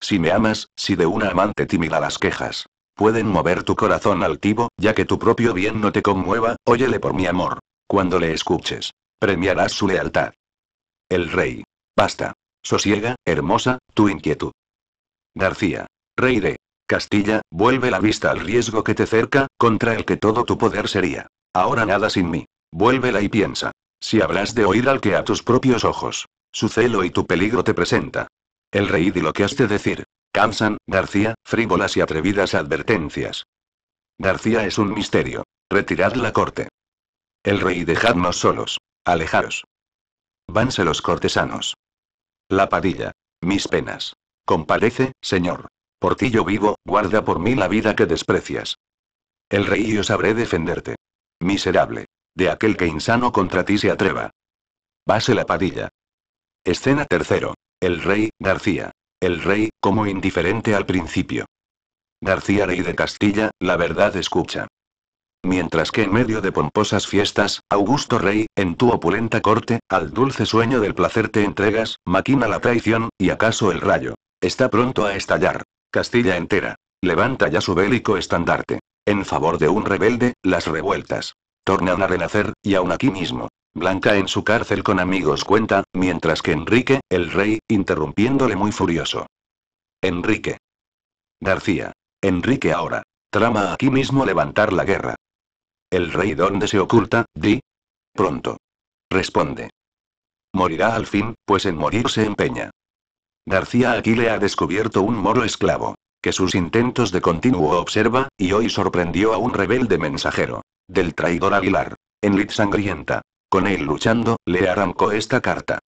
Speaker 1: Si me amas, si de una amante tímida las quejas pueden mover tu corazón altivo, ya que tu propio bien no te conmueva, óyele por mi amor. Cuando le escuches, premiarás su lealtad. El rey. Basta. Sosiega, hermosa, tu inquietud. García. Rey de Castilla, vuelve la vista al riesgo que te cerca, contra el que todo tu poder sería. Ahora nada sin mí. Vuélvela y piensa. Si habrás de oír al que a tus propios ojos. Su celo y tu peligro te presenta. El rey di lo que has de decir. Cansan, García, frívolas y atrevidas advertencias. García es un misterio. Retirad la corte. El rey dejadnos solos. Alejaros. Vanse los cortesanos. La padilla, Mis penas. Comparece, señor. Por ti yo vivo, guarda por mí la vida que desprecias. El rey yo sabré defenderte. Miserable. De aquel que insano contra ti se atreva. Vase la padilla. Escena tercero. El rey, García. El rey, como indiferente al principio. García Rey de Castilla, la verdad escucha. Mientras que en medio de pomposas fiestas, Augusto Rey, en tu opulenta corte, al dulce sueño del placer te entregas, maquina la traición, y acaso el rayo. Está pronto a estallar. Castilla entera. Levanta ya su bélico estandarte. En favor de un rebelde, las revueltas tornan a renacer, y aún aquí mismo. Blanca en su cárcel con amigos cuenta, mientras que Enrique, el rey, interrumpiéndole muy furioso. Enrique. García. Enrique ahora. Trama aquí mismo levantar la guerra. El rey dónde se oculta, di. Pronto. Responde. Morirá al fin, pues en morir se empeña. García aquí le ha descubierto un moro esclavo que sus intentos de continuo observa, y hoy sorprendió a un rebelde mensajero. Del traidor Aguilar. En Lid Sangrienta. Con él luchando, le arrancó esta carta.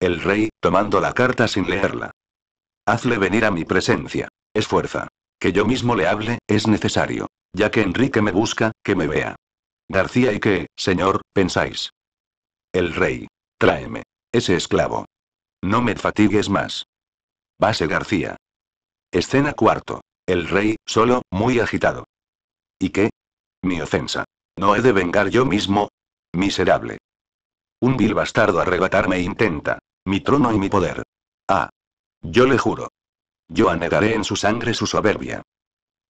Speaker 1: El rey, tomando la carta sin leerla. Hazle venir a mi presencia. Es fuerza. Que yo mismo le hable, es necesario. Ya que Enrique me busca, que me vea. García y que, señor, pensáis. El rey. Tráeme. Ese esclavo. No me fatigues más. Base García. Escena cuarto. El rey, solo, muy agitado. ¿Y qué? Mi ofensa. ¿No he de vengar yo mismo? Miserable. Un vil bastardo arrebatarme intenta. Mi trono y mi poder. Ah. Yo le juro. Yo anegaré en su sangre su soberbia.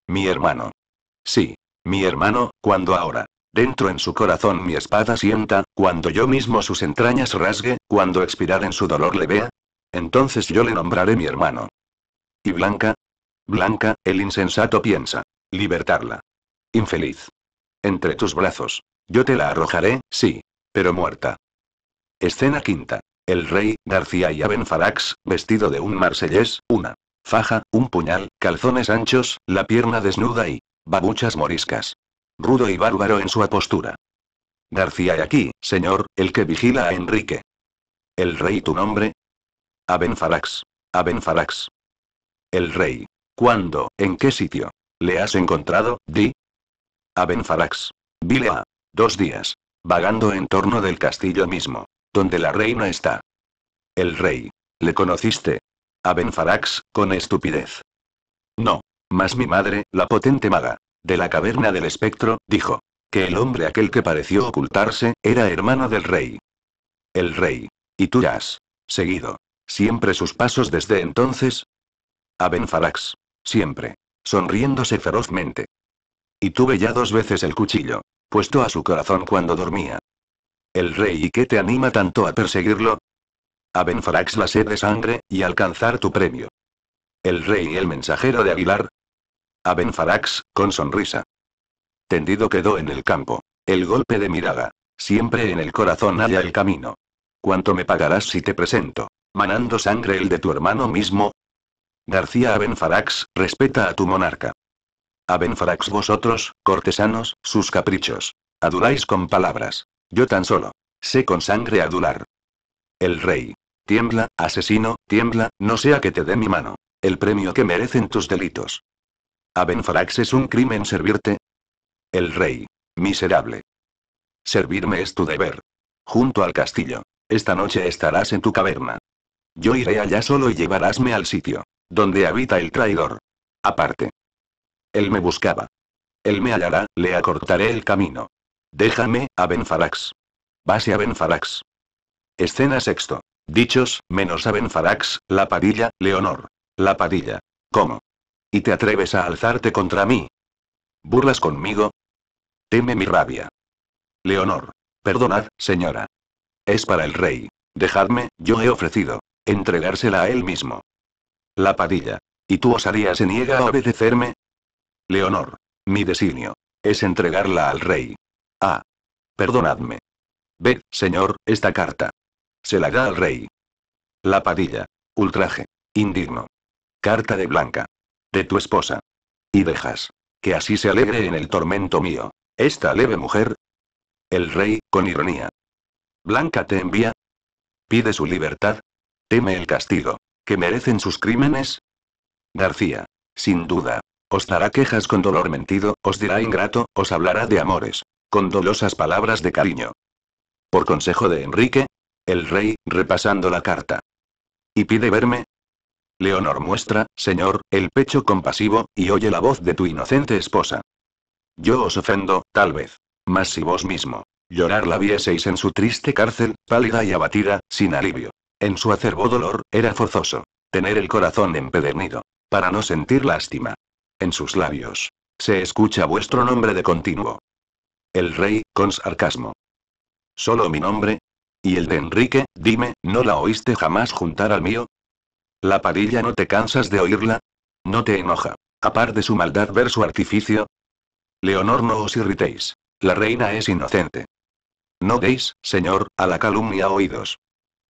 Speaker 1: Mi hermano. Sí. Mi hermano, cuando ahora. Dentro en su corazón mi espada sienta, cuando yo mismo sus entrañas rasgue, cuando expirar en su dolor le vea. Entonces yo le nombraré mi hermano. ¿Y Blanca? Blanca, el insensato piensa. Libertarla. Infeliz. Entre tus brazos. Yo te la arrojaré, sí. Pero muerta. Escena quinta. El rey, García y Abenfarax, vestido de un marsellés, una faja, un puñal, calzones anchos, la pierna desnuda y babuchas moriscas. Rudo y bárbaro en su apostura. García y aquí, señor, el que vigila a Enrique. El rey tu nombre. Abenfarax. Abenfarax. El rey. ¿Cuándo? ¿En qué sitio? ¿Le has encontrado, Di? Abenfarax. Benfarax. Dos días. Vagando en torno del castillo mismo. Donde la reina está. El rey. ¿Le conociste? A con estupidez. No. Mas mi madre, la potente maga. De la caverna del espectro, dijo. Que el hombre aquel que pareció ocultarse, era hermano del rey. El rey. Y tú has seguido siempre sus pasos desde entonces, a Siempre. Sonriéndose ferozmente. Y tuve ya dos veces el cuchillo. Puesto a su corazón cuando dormía. El rey, ¿y qué te anima tanto a perseguirlo? A la sed de sangre, y alcanzar tu premio. El rey y el mensajero de Aguilar. A Benfarax, con sonrisa. Tendido quedó en el campo. El golpe de mirada. Siempre en el corazón haya el camino. ¿Cuánto me pagarás si te presento? Manando sangre el de tu hermano mismo, García Abenfarax, respeta a tu monarca. Abenfarax vosotros, cortesanos, sus caprichos. Aduláis con palabras. Yo tan solo. Sé con sangre adular. El rey. Tiembla, asesino, tiembla, no sea que te dé mi mano. El premio que merecen tus delitos. Abenfarax es un crimen servirte. El rey. Miserable. Servirme es tu deber. Junto al castillo. Esta noche estarás en tu caverna. Yo iré allá solo y llevarásme al sitio. Donde habita el traidor. Aparte. Él me buscaba. Él me hallará, le acortaré el camino. Déjame, a Vase, Base a Benfarax. Escena sexto. Dichos, menos a farax la parilla, Leonor. La parilla. ¿Cómo? ¿Y te atreves a alzarte contra mí? ¿Burlas conmigo? Teme mi rabia. Leonor. Perdonad, señora. Es para el rey. Dejadme, yo he ofrecido. Entregársela a él mismo. La padilla. ¿Y tú osarías se niega a obedecerme? Leonor. Mi designio. Es entregarla al rey. Ah. Perdonadme. Ve, señor, esta carta. Se la da al rey. La padilla. Ultraje. Indigno. Carta de Blanca. De tu esposa. Y dejas. Que así se alegre en el tormento mío. Esta leve mujer. El rey, con ironía. Blanca te envía. Pide su libertad. Teme el castigo. ¿Que merecen sus crímenes? García. Sin duda. Os dará quejas con dolor mentido, os dirá ingrato, os hablará de amores. Con dolosas palabras de cariño. Por consejo de Enrique. El rey, repasando la carta. ¿Y pide verme? Leonor muestra, señor, el pecho compasivo, y oye la voz de tu inocente esposa. Yo os ofendo, tal vez. Mas si vos mismo, llorar la vieseis en su triste cárcel, pálida y abatida, sin alivio, en su acervo dolor, era forzoso. Tener el corazón empedernido. Para no sentir lástima. En sus labios. Se escucha vuestro nombre de continuo. El rey, con sarcasmo. ¿Solo mi nombre? ¿Y el de Enrique, dime, no la oíste jamás juntar al mío? ¿La parilla no te cansas de oírla? ¿No te enoja? A par de su maldad ver su artificio. Leonor, no os irritéis. La reina es inocente. No deis, señor, a la calumnia oídos.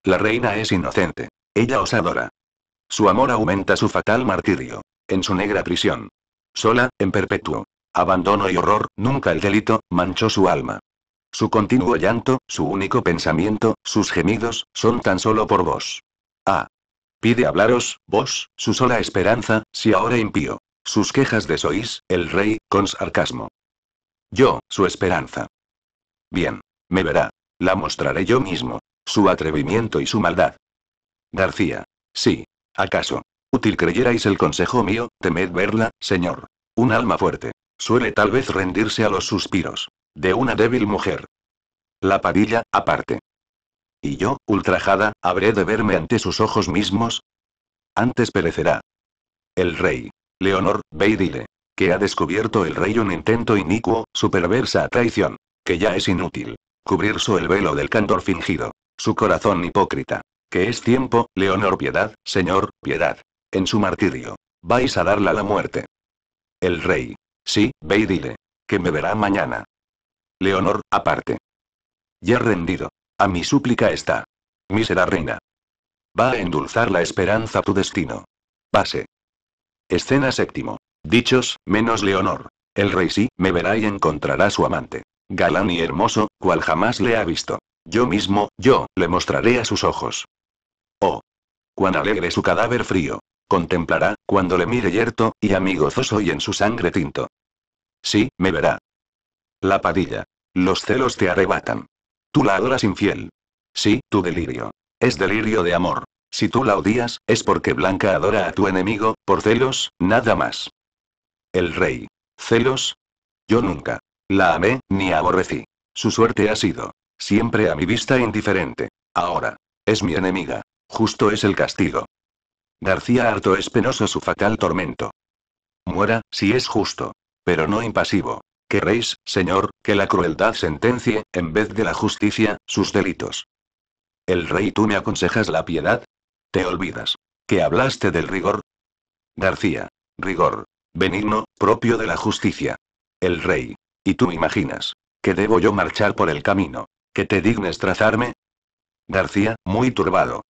Speaker 1: La reina es inocente. Ella os adora. Su amor aumenta su fatal martirio. En su negra prisión. Sola, en perpetuo. Abandono y horror, nunca el delito, manchó su alma. Su continuo llanto, su único pensamiento, sus gemidos, son tan solo por vos. Ah. Pide hablaros, vos, su sola esperanza, si ahora impío. Sus quejas desoís, el rey, con sarcasmo. Yo, su esperanza. Bien. Me verá. La mostraré yo mismo. Su atrevimiento y su maldad. García. Sí. ¿Acaso? Útil creyerais el consejo mío, temed verla, señor. Un alma fuerte. Suele tal vez rendirse a los suspiros. De una débil mujer. La parilla, aparte. ¿Y yo, ultrajada, habré de verme ante sus ojos mismos? Antes perecerá. El rey. Leonor, ve y dile. Que ha descubierto el rey un intento inicuo, su perversa traición. Que ya es inútil. Cubrirse el velo del candor fingido. Su corazón hipócrita. Que es tiempo, Leonor, piedad, señor, piedad. En su martirio. Vais a darla la muerte. El rey. Sí, ve y dile. Que me verá mañana. Leonor, aparte. Ya rendido. A mi súplica está. Mísera reina. Va a endulzar la esperanza tu destino. Pase. Escena séptimo. Dichos, menos Leonor. El rey sí, me verá y encontrará su amante. Galán y hermoso, cual jamás le ha visto. Yo mismo, yo, le mostraré a sus ojos. Oh. Cuán alegre su cadáver frío. Contemplará, cuando le mire yerto, y amigozoso y en su sangre tinto. Sí, me verá. La padilla. Los celos te arrebatan. Tú la adoras infiel. Sí, tu delirio. Es delirio de amor. Si tú la odias, es porque Blanca adora a tu enemigo, por celos, nada más. El rey. ¿Celos? Yo nunca. La amé, ni aborrecí. Su suerte ha sido. Siempre a mi vista indiferente. Ahora. Es mi enemiga. Justo es el castigo. García harto es penoso su fatal tormento. Muera, si es justo. Pero no impasivo. Queréis, señor, que la crueldad sentencie, en vez de la justicia, sus delitos. El rey, ¿tú me aconsejas la piedad? Te olvidas. ¿Que hablaste del rigor? García. Rigor. Benigno, propio de la justicia. El rey. ¿Y tú imaginas? Que debo yo marchar por el camino que te dignes trazarme? García, muy turbado.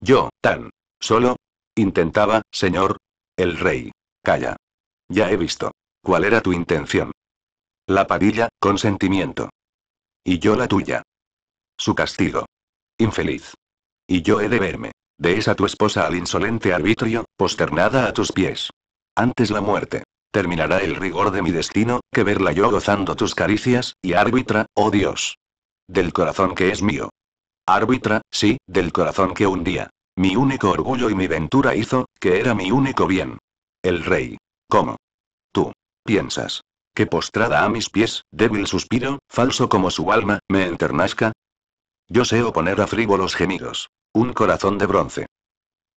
Speaker 1: Yo, tan. Solo. Intentaba, señor. El rey. Calla. Ya he visto. ¿Cuál era tu intención? La padilla, consentimiento. Y yo la tuya. Su castigo. Infeliz. Y yo he de verme. De esa tu esposa al insolente arbitrio, posternada a tus pies. Antes la muerte. Terminará el rigor de mi destino, que verla yo gozando tus caricias, y árbitra, oh Dios, del corazón que es mío. Árbitra, sí, del corazón que un día. Mi único orgullo y mi ventura hizo, que era mi único bien. El rey. ¿Cómo? Tú. ¿Piensas? Que postrada a mis pies, débil suspiro, falso como su alma, me enternazca. Yo sé oponer a frívolos gemidos. Un corazón de bronce.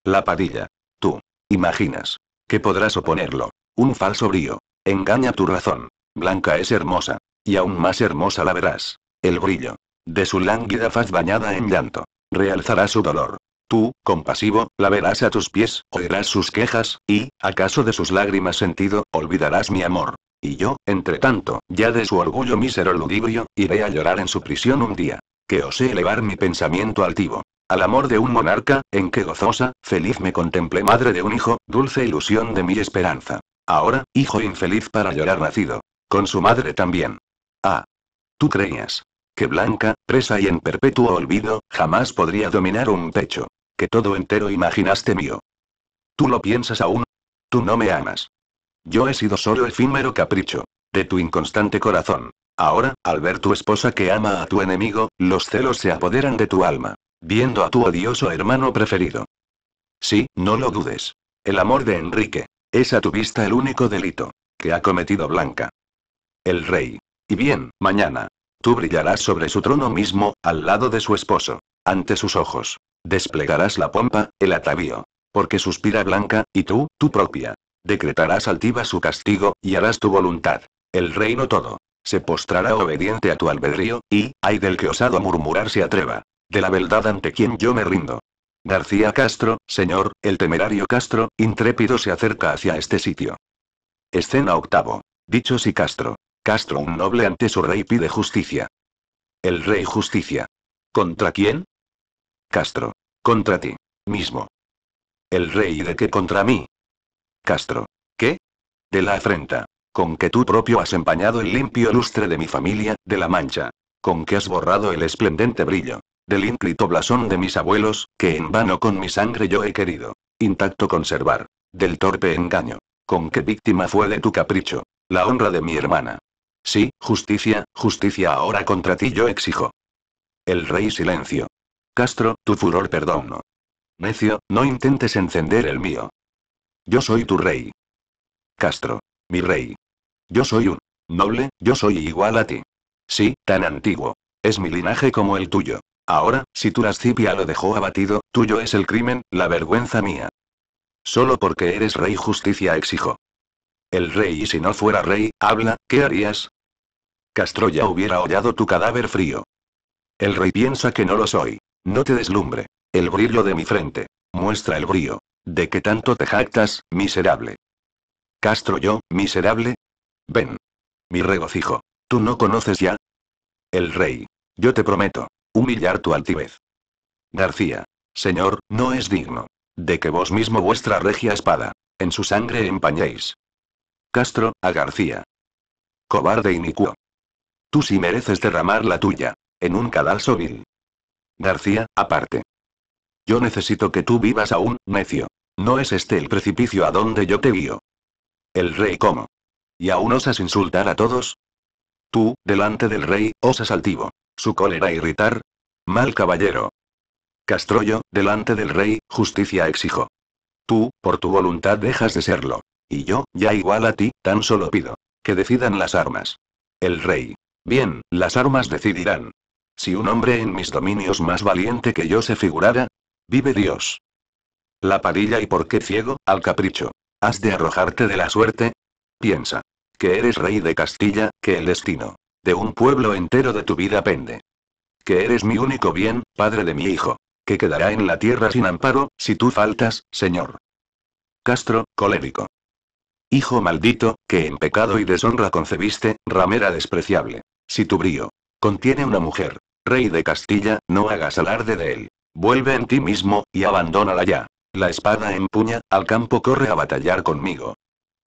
Speaker 1: La padilla. Tú. Imaginas. Que podrás oponerlo. Un falso brío. Engaña tu razón. Blanca es hermosa. Y aún más hermosa la verás. El brillo. De su lánguida faz bañada en llanto. Realzará su dolor. Tú, compasivo, la verás a tus pies, oirás sus quejas, y, acaso de sus lágrimas sentido, olvidarás mi amor. Y yo, entre tanto, ya de su orgullo mísero ludibrio, iré a llorar en su prisión un día. Que osé elevar mi pensamiento altivo. Al amor de un monarca, en que gozosa, feliz me contemple madre de un hijo, dulce ilusión de mi esperanza. Ahora, hijo infeliz para llorar nacido. Con su madre también. Ah. Tú creías, que Blanca, presa y en perpetuo olvido, jamás podría dominar un pecho, que todo entero imaginaste mío. Tú lo piensas aún. Tú no me amas. Yo he sido solo efímero capricho, de tu inconstante corazón. Ahora, al ver tu esposa que ama a tu enemigo, los celos se apoderan de tu alma, viendo a tu odioso hermano preferido. Sí, no lo dudes. El amor de Enrique. Es a tu vista el único delito que ha cometido Blanca. El rey. Y bien, mañana, Tú brillarás sobre su trono mismo, al lado de su esposo. Ante sus ojos. Desplegarás la pompa, el atavío. Porque suspira blanca, y tú, tu propia. Decretarás altiva su castigo, y harás tu voluntad. El reino todo. Se postrará obediente a tu albedrío, y, ay del que osado murmurar se atreva. De la verdad ante quien yo me rindo. García Castro, señor, el temerario Castro, intrépido se acerca hacia este sitio. Escena octavo. Dichos y Castro. Castro un noble ante su rey pide justicia. El rey justicia. ¿Contra quién? Castro. Contra ti. Mismo. El rey de qué contra mí. Castro. ¿Qué? De la afrenta. Con que tú propio has empañado el limpio lustre de mi familia, de la mancha. Con que has borrado el esplendente brillo. Del ínclito blasón de mis abuelos, que en vano con mi sangre yo he querido. Intacto conservar. Del torpe engaño. Con que víctima fue de tu capricho. La honra de mi hermana. Sí, justicia, justicia ahora contra ti yo exijo. El rey silencio. Castro, tu furor perdono. Necio, no intentes encender el mío. Yo soy tu rey. Castro. Mi rey. Yo soy un noble, yo soy igual a ti. Sí, tan antiguo. Es mi linaje como el tuyo. Ahora, si tu lascivia lo dejó abatido, tuyo es el crimen, la vergüenza mía. Solo porque eres rey justicia exijo. El rey y si no fuera rey, habla, ¿qué harías? Castro ya hubiera hollado tu cadáver frío. El rey piensa que no lo soy. No te deslumbre. El brillo de mi frente. Muestra el brío. ¿De qué tanto te jactas, miserable? Castro yo, miserable. Ven. Mi regocijo. ¿Tú no conoces ya? El rey. Yo te prometo. Humillar tu altivez. García. Señor, no es digno. De que vos mismo vuestra regia espada. En su sangre empañéis. Castro, a García. Cobarde inicuo. Tú sí mereces derramar la tuya. En un cadalso vil. García, aparte. Yo necesito que tú vivas aún, necio. No es este el precipicio a donde yo te guío. El rey cómo. ¿Y aún osas insultar a todos? Tú, delante del rey, osas altivo. ¿Su cólera irritar? Mal caballero. Castroyo, delante del rey, justicia exijo. Tú, por tu voluntad dejas de serlo. Y yo, ya igual a ti, tan solo pido. Que decidan las armas. El rey. Bien, las armas decidirán. Si un hombre en mis dominios más valiente que yo se figurara. Vive Dios. La parilla y por qué ciego, al capricho. ¿Has de arrojarte de la suerte? Piensa. Que eres rey de Castilla, que el destino. De un pueblo entero de tu vida pende. Que eres mi único bien, padre de mi hijo. Que quedará en la tierra sin amparo, si tú faltas, señor. Castro, colérico. Hijo maldito, que en pecado y deshonra concebiste, ramera despreciable. Si tu brío contiene una mujer, rey de Castilla, no hagas alarde de él. Vuelve en ti mismo, y abandónala ya. La espada empuña, al campo corre a batallar conmigo.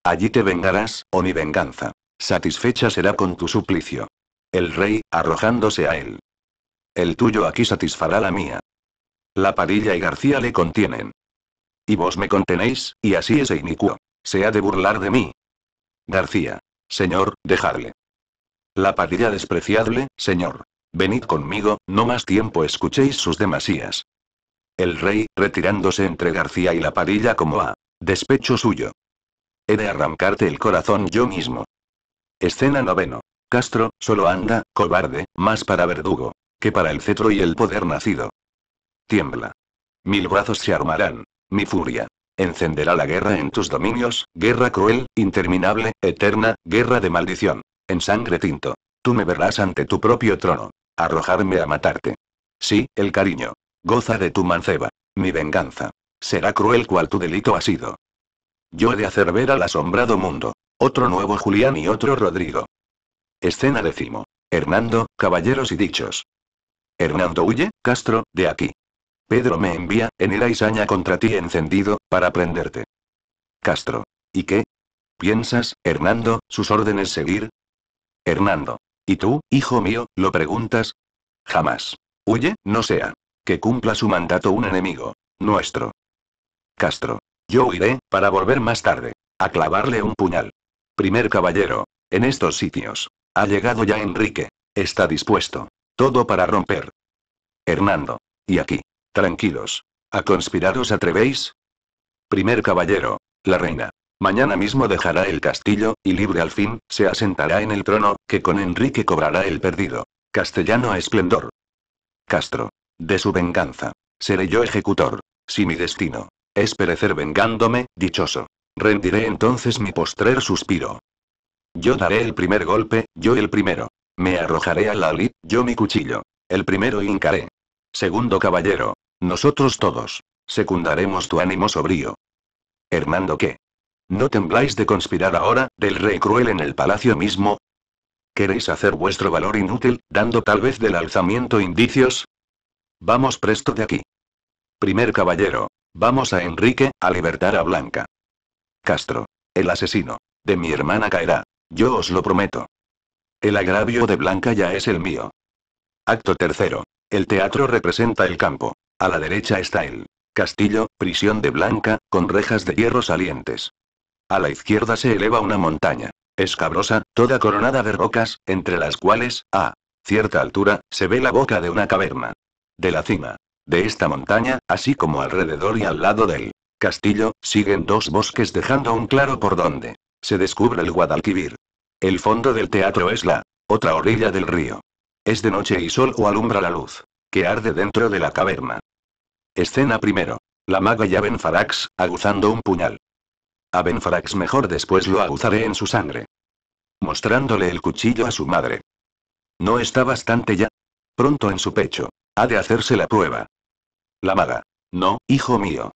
Speaker 1: Allí te vengarás, o oh mi venganza. Satisfecha será con tu suplicio. El rey, arrojándose a él. El tuyo aquí satisfará la mía. La parilla y García le contienen. Y vos me contenéis, y así es e se ha de burlar de mí. García. Señor, dejadle. La parilla despreciable, señor. Venid conmigo, no más tiempo escuchéis sus demasías. El rey, retirándose entre García y la parilla como a despecho suyo. He de arrancarte el corazón yo mismo. Escena noveno. Castro, solo anda, cobarde, más para verdugo, que para el cetro y el poder nacido. Tiembla. Mil brazos se armarán. Mi furia. Encenderá la guerra en tus dominios, guerra cruel, interminable, eterna, guerra de maldición. En sangre tinto. Tú me verás ante tu propio trono. Arrojarme a matarte. Sí, el cariño. Goza de tu manceba. Mi venganza. Será cruel cual tu delito ha sido. Yo he de hacer ver al asombrado mundo. Otro nuevo Julián y otro Rodrigo. Escena décimo. Hernando, caballeros y dichos. Hernando huye, Castro, de aquí. Pedro me envía, en saña contra ti encendido, para prenderte. Castro. ¿Y qué? ¿Piensas, Hernando, sus órdenes seguir? Hernando. ¿Y tú, hijo mío, lo preguntas? Jamás. Huye, no sea. Que cumpla su mandato un enemigo. Nuestro. Castro. Yo huiré, para volver más tarde. A clavarle un puñal. Primer caballero. En estos sitios. Ha llegado ya Enrique. Está dispuesto. Todo para romper. Hernando. Y aquí. Tranquilos. ¿A conspirar os atrevéis? Primer caballero. La reina. Mañana mismo dejará el castillo, y libre al fin, se asentará en el trono, que con Enrique cobrará el perdido. Castellano a esplendor. Castro. De su venganza. Seré yo ejecutor. Si mi destino es perecer vengándome, dichoso. Rendiré entonces mi postrer suspiro. Yo daré el primer golpe, yo el primero. Me arrojaré a la yo mi cuchillo. El primero hincaré. Segundo caballero. Nosotros todos. Secundaremos tu ánimo sobrío. Hermando ¿qué? ¿No tembláis de conspirar ahora, del rey cruel en el palacio mismo? ¿Queréis hacer vuestro valor inútil, dando tal vez del alzamiento indicios? Vamos presto de aquí. Primer caballero, vamos a Enrique, a libertar a Blanca. Castro. El asesino. De mi hermana caerá. Yo os lo prometo. El agravio de Blanca ya es el mío. Acto tercero. El teatro representa el campo. A la derecha está el castillo, prisión de blanca, con rejas de hierro salientes. A la izquierda se eleva una montaña, escabrosa, toda coronada de rocas, entre las cuales, a cierta altura, se ve la boca de una caverna. De la cima de esta montaña, así como alrededor y al lado del castillo, siguen dos bosques dejando un claro por donde se descubre el Guadalquivir. El fondo del teatro es la otra orilla del río. Es de noche y sol o alumbra la luz que arde dentro de la caverna. Escena primero. La maga y Abenfarax, aguzando un puñal. Abenfarax mejor después lo aguzaré en su sangre. Mostrándole el cuchillo a su madre. ¿No está bastante ya? Pronto en su pecho. Ha de hacerse la prueba. La maga. No, hijo mío.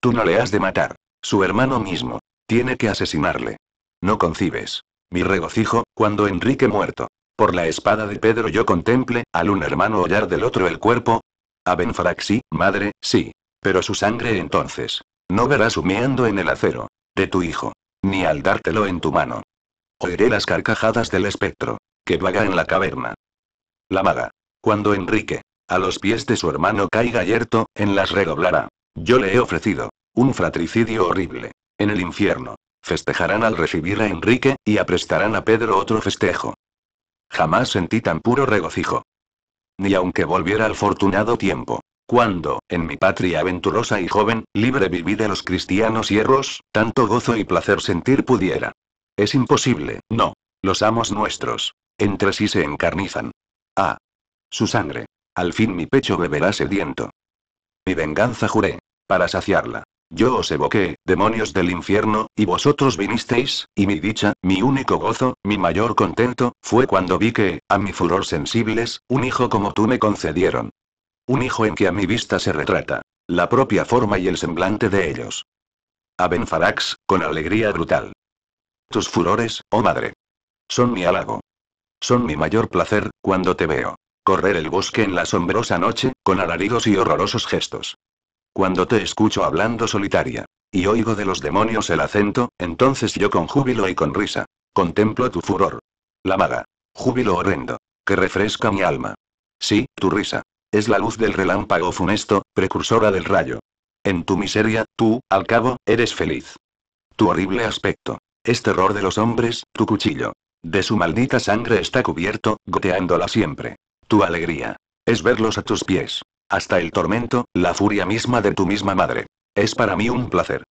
Speaker 1: Tú no le has de matar. Su hermano mismo. Tiene que asesinarle. No concibes. Mi regocijo, cuando Enrique muerto. Por la espada de Pedro yo contemple, al un hermano hollar del otro el cuerpo. A Benfraxi, madre, sí. Pero su sangre entonces. No verás humeando en el acero. De tu hijo. Ni al dártelo en tu mano. Oiré las carcajadas del espectro. Que vaga en la caverna. La maga. Cuando Enrique, a los pies de su hermano caiga yerto, en las redoblará. Yo le he ofrecido. Un fratricidio horrible. En el infierno. Festejarán al recibir a Enrique, y aprestarán a Pedro otro festejo. Jamás sentí tan puro regocijo. Ni aunque volviera al fortunado tiempo. Cuando, en mi patria aventurosa y joven, libre viví de los cristianos hierros, tanto gozo y placer sentir pudiera. Es imposible, no. Los amos nuestros. Entre sí se encarnizan. Ah. Su sangre. Al fin mi pecho beberá sediento. Mi venganza juré. Para saciarla. Yo os evoqué, demonios del infierno, y vosotros vinisteis, y mi dicha, mi único gozo, mi mayor contento, fue cuando vi que, a mi furor sensibles, un hijo como tú me concedieron. Un hijo en que a mi vista se retrata. La propia forma y el semblante de ellos. A Benfarax, con alegría brutal. Tus furores, oh madre. Son mi halago. Son mi mayor placer, cuando te veo. Correr el bosque en la asombrosa noche, con alaridos y horrorosos gestos. Cuando te escucho hablando solitaria, y oigo de los demonios el acento, entonces yo con júbilo y con risa, contemplo tu furor. La maga. Júbilo horrendo, que refresca mi alma. Sí, tu risa. Es la luz del relámpago funesto, precursora del rayo. En tu miseria, tú, al cabo, eres feliz. Tu horrible aspecto. Es terror de los hombres, tu cuchillo. De su maldita sangre está cubierto, goteándola siempre. Tu alegría. Es verlos a tus pies. Hasta el tormento, la furia misma de tu misma madre. Es para mí un placer.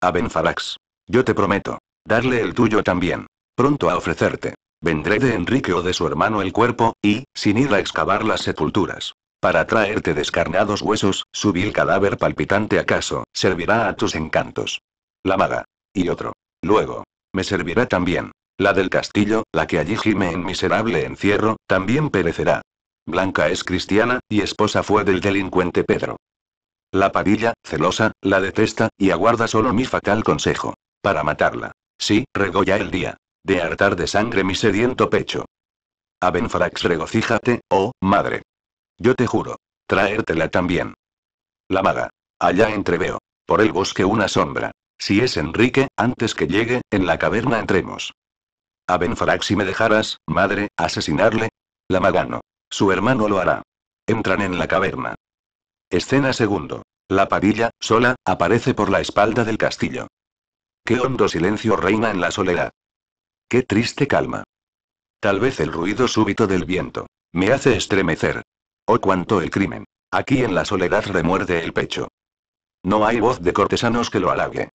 Speaker 1: Benfarax, Yo te prometo. Darle el tuyo también. Pronto a ofrecerte. Vendré de Enrique o de su hermano el cuerpo, y, sin ir a excavar las sepulturas. Para traerte descarnados huesos, su vil cadáver palpitante acaso, servirá a tus encantos. La maga. Y otro. Luego. Me servirá también. La del castillo, la que allí gime en miserable encierro, también perecerá. Blanca es cristiana, y esposa fue del delincuente Pedro. La Padilla, celosa, la detesta, y aguarda solo mi fatal consejo. Para matarla. Sí, ya el día. De hartar de sangre mi sediento pecho. Abenfrax regocíjate, oh, madre. Yo te juro. Traértela también. La maga. Allá entreveo. Por el bosque una sombra. Si es Enrique, antes que llegue, en la caverna entremos. Abenfrax si me dejaras, madre, asesinarle. La maga no. Su hermano lo hará. Entran en la caverna. Escena segundo. La parilla, sola, aparece por la espalda del castillo. Qué hondo silencio reina en la soledad. Qué triste calma. Tal vez el ruido súbito del viento. Me hace estremecer. Oh cuanto el crimen. Aquí en la soledad remuerde el pecho. No hay voz de cortesanos que lo halague.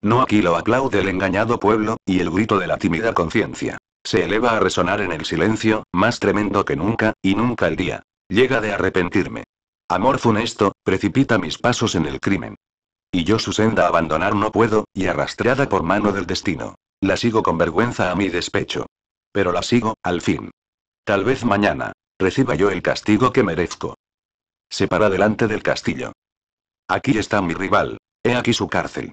Speaker 1: No aquí lo aplaude el engañado pueblo, y el grito de la tímida conciencia. Se eleva a resonar en el silencio, más tremendo que nunca, y nunca el día. Llega de arrepentirme. Amor funesto, precipita mis pasos en el crimen. Y yo su senda abandonar no puedo, y arrastrada por mano del destino. La sigo con vergüenza a mi despecho. Pero la sigo, al fin. Tal vez mañana, reciba yo el castigo que merezco. Se para delante del castillo. Aquí está mi rival. He aquí su cárcel.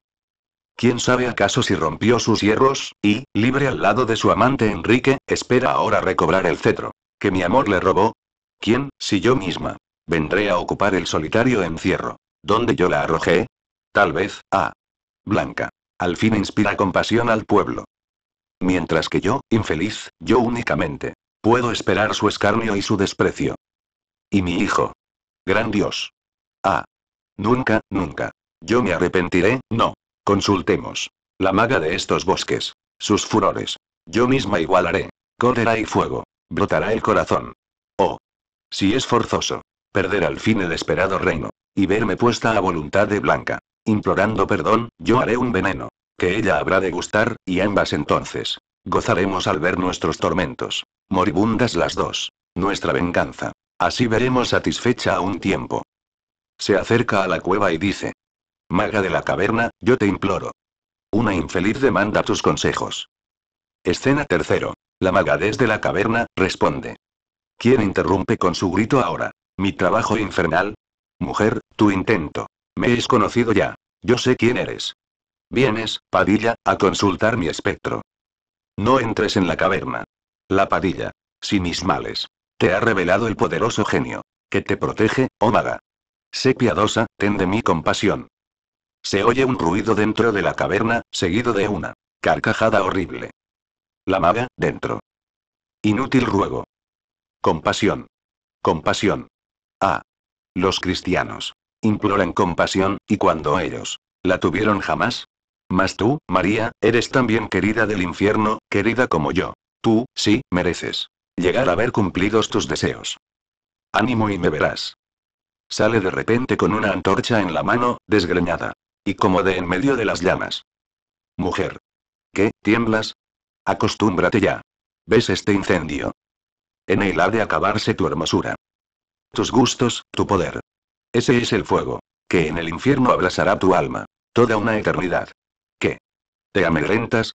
Speaker 1: ¿Quién sabe acaso si rompió sus hierros? Y, libre al lado de su amante Enrique, espera ahora recobrar el cetro. ¿Que mi amor le robó? ¿Quién, si yo misma? Vendré a ocupar el solitario encierro. donde yo la arrojé? Tal vez, ah. Blanca. Al fin inspira compasión al pueblo. Mientras que yo, infeliz, yo únicamente. Puedo esperar su escarnio y su desprecio. Y mi hijo. Gran Dios. Ah. Nunca, nunca. Yo me arrepentiré, no. Consultemos. La maga de estos bosques. Sus furores. Yo misma igualaré. Coderá y fuego. Brotará el corazón. Oh. Si es forzoso. Perder al fin el esperado reino. Y verme puesta a voluntad de Blanca. Implorando perdón, yo haré un veneno. Que ella habrá de gustar, y ambas entonces. Gozaremos al ver nuestros tormentos. Moribundas las dos. Nuestra venganza. Así veremos satisfecha a un tiempo. Se acerca a la cueva y dice, Maga de la caverna, yo te imploro. Una infeliz demanda tus consejos. Escena tercero. La maga de la caverna, responde. ¿Quién interrumpe con su grito ahora? ¿Mi trabajo infernal? Mujer, tu intento. Me es conocido ya. Yo sé quién eres. Vienes, Padilla, a consultar mi espectro. No entres en la caverna. La Padilla. Sin mis males. Te ha revelado el poderoso genio. Que te protege, oh maga. Sé piadosa, ten de mí compasión. Se oye un ruido dentro de la caverna, seguido de una carcajada horrible. La maga, dentro. Inútil ruego. Compasión. Compasión. Ah. Los cristianos. Imploran compasión, y cuando ellos. ¿La tuvieron jamás? Mas tú, María, eres también querida del infierno, querida como yo. Tú, sí, mereces. Llegar a ver cumplidos tus deseos. Ánimo y me verás. Sale de repente con una antorcha en la mano, desgreñada. Y como de en medio de las llamas. Mujer. ¿Qué, tiemblas? Acostúmbrate ya. ¿Ves este incendio? En él ha de acabarse tu hermosura. Tus gustos, tu poder. Ese es el fuego. Que en el infierno abrazará tu alma. Toda una eternidad. ¿Qué? ¿Te amedrentas?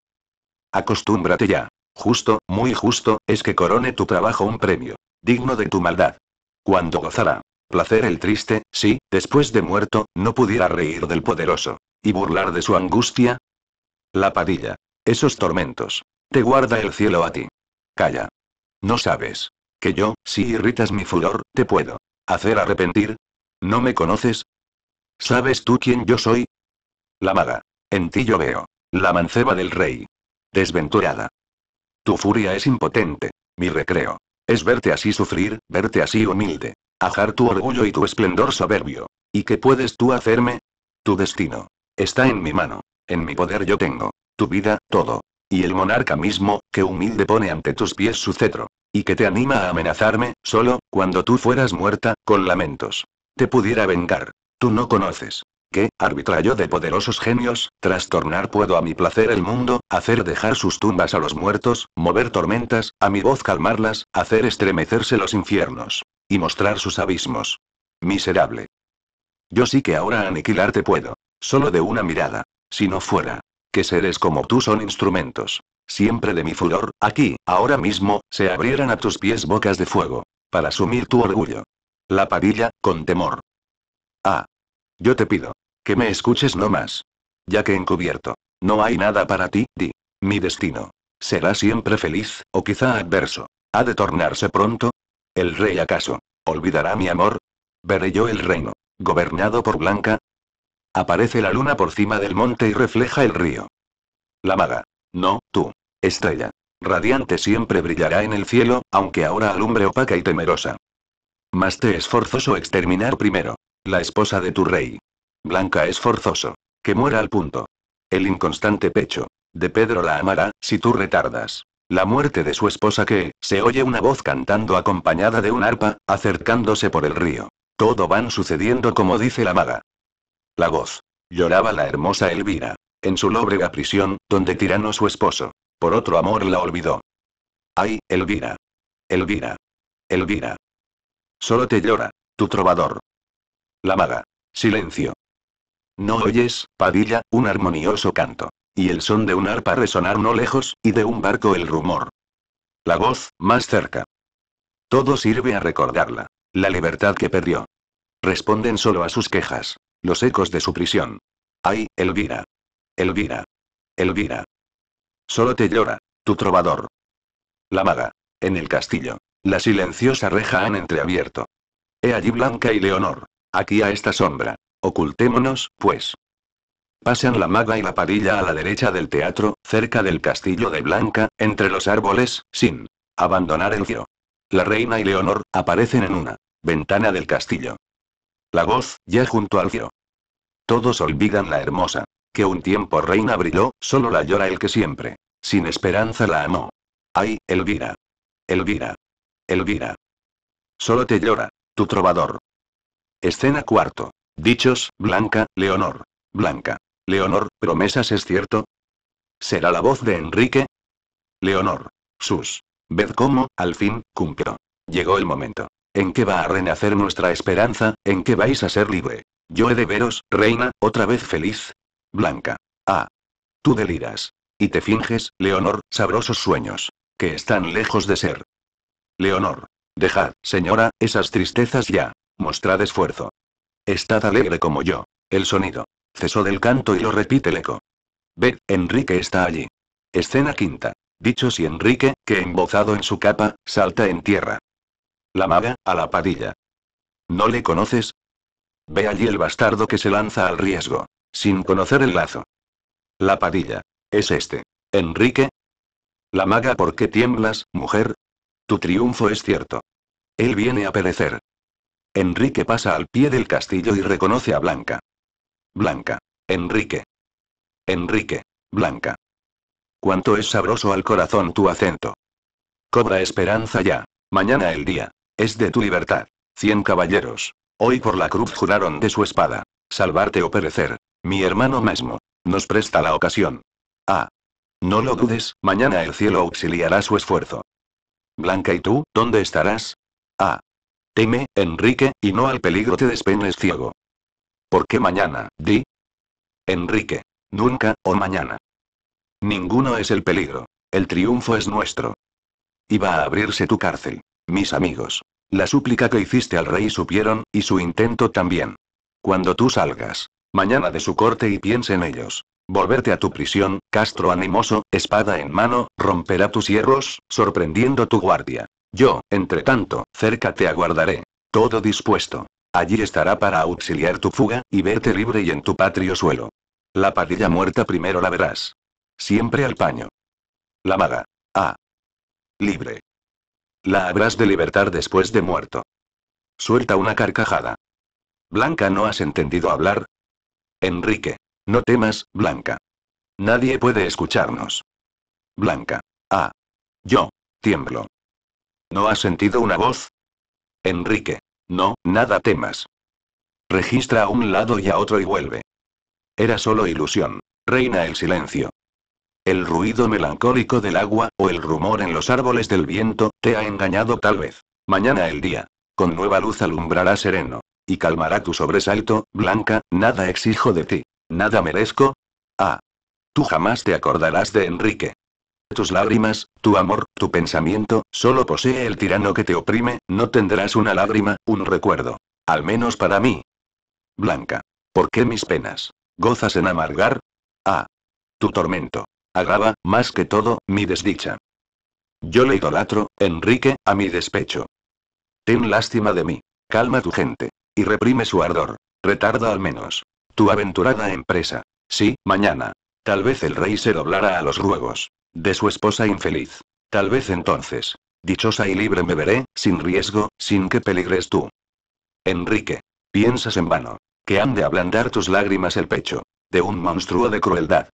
Speaker 1: Acostúmbrate ya. Justo, muy justo, es que corone tu trabajo un premio. Digno de tu maldad. Cuando gozará placer el triste, si, después de muerto, no pudiera reír del poderoso. ¿Y burlar de su angustia? La padilla. Esos tormentos. Te guarda el cielo a ti. Calla. No sabes. Que yo, si irritas mi furor, te puedo. ¿Hacer arrepentir? ¿No me conoces? ¿Sabes tú quién yo soy? La maga. En ti yo veo. La manceba del rey. Desventurada. Tu furia es impotente. Mi recreo. Es verte así sufrir, verte así humilde ajar tu orgullo y tu esplendor soberbio. ¿Y qué puedes tú hacerme? Tu destino. Está en mi mano. En mi poder yo tengo. Tu vida, todo. Y el monarca mismo, que humilde pone ante tus pies su cetro. Y que te anima a amenazarme, solo, cuando tú fueras muerta, con lamentos. Te pudiera vengar. Tú no conoces. Que, yo de poderosos genios, trastornar puedo a mi placer el mundo, hacer dejar sus tumbas a los muertos, mover tormentas, a mi voz calmarlas, hacer estremecerse los infiernos. Y mostrar sus abismos. Miserable. Yo sí que ahora aniquilarte puedo. Solo de una mirada. Si no fuera. Que seres como tú son instrumentos. Siempre de mi furor, aquí, ahora mismo, se abrieran a tus pies bocas de fuego. Para sumir tu orgullo. La parilla, con temor. Ah. Yo te pido. Que me escuches no más. Ya que encubierto. No hay nada para ti, di. Mi destino. Será siempre feliz, o quizá adverso. Ha de tornarse pronto, ¿El rey acaso olvidará mi amor? ¿Veré yo el reino gobernado por Blanca? Aparece la luna por cima del monte y refleja el río. La maga. No, tú. Estrella. Radiante siempre brillará en el cielo, aunque ahora alumbre opaca y temerosa. Más te es forzoso exterminar primero. La esposa de tu rey. Blanca es forzoso. Que muera al punto. El inconstante pecho. De Pedro la amará, si tú retardas la muerte de su esposa que, se oye una voz cantando acompañada de un arpa, acercándose por el río. Todo van sucediendo como dice la maga. La voz. Lloraba la hermosa Elvira. En su lóbrega prisión, donde tirano su esposo. Por otro amor la olvidó. Ay, Elvira. Elvira. Elvira. Solo te llora, tu trovador. La maga. Silencio. ¿No oyes, Padilla, un armonioso canto? Y el son de un arpa resonar no lejos, y de un barco el rumor. La voz, más cerca. Todo sirve a recordarla. La libertad que perdió. Responden solo a sus quejas. Los ecos de su prisión. Ay, Elvira. Elvira. Elvira. Solo te llora, tu trovador. La maga. En el castillo. La silenciosa reja han entreabierto. He allí Blanca y Leonor. Aquí a esta sombra. Ocultémonos, pues. Pasan la maga y la parilla a la derecha del teatro, cerca del castillo de Blanca, entre los árboles, sin abandonar el cielo. La reina y Leonor aparecen en una ventana del castillo. La voz, ya junto al cielo. Todos olvidan la hermosa, que un tiempo reina brilló, solo la llora el que siempre, sin esperanza la amó. Ay, Elvira. Elvira. Elvira. Solo te llora, tu trovador. Escena cuarto. Dichos, Blanca, Leonor. Blanca. Leonor, ¿promesas es cierto? ¿Será la voz de Enrique? Leonor. Sus. Ved cómo, al fin, cumplió. Llegó el momento. ¿En qué va a renacer nuestra esperanza? ¿En qué vais a ser libre? Yo he de veros, reina, otra vez feliz. Blanca. Ah. Tú deliras. Y te finges, Leonor, sabrosos sueños. Que están lejos de ser. Leonor. Dejad, señora, esas tristezas ya. Mostrad esfuerzo. Estad alegre como yo. El sonido. Cesó del canto y lo repite el eco. Ve, Enrique está allí. Escena quinta. Dicho si Enrique, que embozado en su capa, salta en tierra. La maga, a la padilla. ¿No le conoces? Ve allí el bastardo que se lanza al riesgo, sin conocer el lazo. La padilla. Es este. Enrique. La maga, ¿por qué tiemblas, mujer? Tu triunfo es cierto. Él viene a perecer. Enrique pasa al pie del castillo y reconoce a Blanca. Blanca. Enrique. Enrique. Blanca. Cuánto es sabroso al corazón tu acento. Cobra esperanza ya. Mañana el día. Es de tu libertad. Cien caballeros. Hoy por la cruz juraron de su espada. Salvarte o perecer. Mi hermano Mesmo. Nos presta la ocasión. Ah. No lo dudes, mañana el cielo auxiliará su esfuerzo. Blanca, ¿y tú, dónde estarás? Ah. Teme, Enrique, y no al peligro te despenes, ciego. ¿Por qué mañana, Di? Enrique. Nunca, o mañana. Ninguno es el peligro. El triunfo es nuestro. va a abrirse tu cárcel. Mis amigos. La súplica que hiciste al rey supieron, y su intento también. Cuando tú salgas. Mañana de su corte y piense en ellos. Volverte a tu prisión, Castro animoso, espada en mano, romperá tus hierros, sorprendiendo tu guardia. Yo, entre tanto, cerca te aguardaré. Todo dispuesto. Allí estará para auxiliar tu fuga, y verte libre y en tu patrio suelo. La padilla muerta primero la verás. Siempre al paño. La maga. Ah. Libre. La habrás de libertar después de muerto. Suelta una carcajada. Blanca, ¿no has entendido hablar? Enrique. No temas, Blanca. Nadie puede escucharnos. Blanca. Ah. Yo. Tiemblo. ¿No has sentido una voz? Enrique. No, nada temas. Registra a un lado y a otro y vuelve. Era solo ilusión. Reina el silencio. El ruido melancólico del agua, o el rumor en los árboles del viento, te ha engañado tal vez. Mañana el día. Con nueva luz alumbrará sereno. Y calmará tu sobresalto, Blanca, nada exijo de ti. Nada merezco. Ah. Tú jamás te acordarás de Enrique tus lágrimas, tu amor, tu pensamiento, solo posee el tirano que te oprime, no tendrás una lágrima, un recuerdo. Al menos para mí. Blanca. ¿Por qué mis penas? ¿Gozas en amargar? Ah. Tu tormento. Agrava, más que todo, mi desdicha. Yo le idolatro, Enrique, a mi despecho. Ten lástima de mí. Calma tu gente. Y reprime su ardor. Retarda al menos. Tu aventurada empresa. Sí, mañana. Tal vez el rey se doblará a los ruegos. De su esposa infeliz. Tal vez entonces. Dichosa y libre me veré, sin riesgo, sin que peligres tú. Enrique. Piensas en vano. Que han de ablandar tus lágrimas el pecho. De un monstruo de crueldad.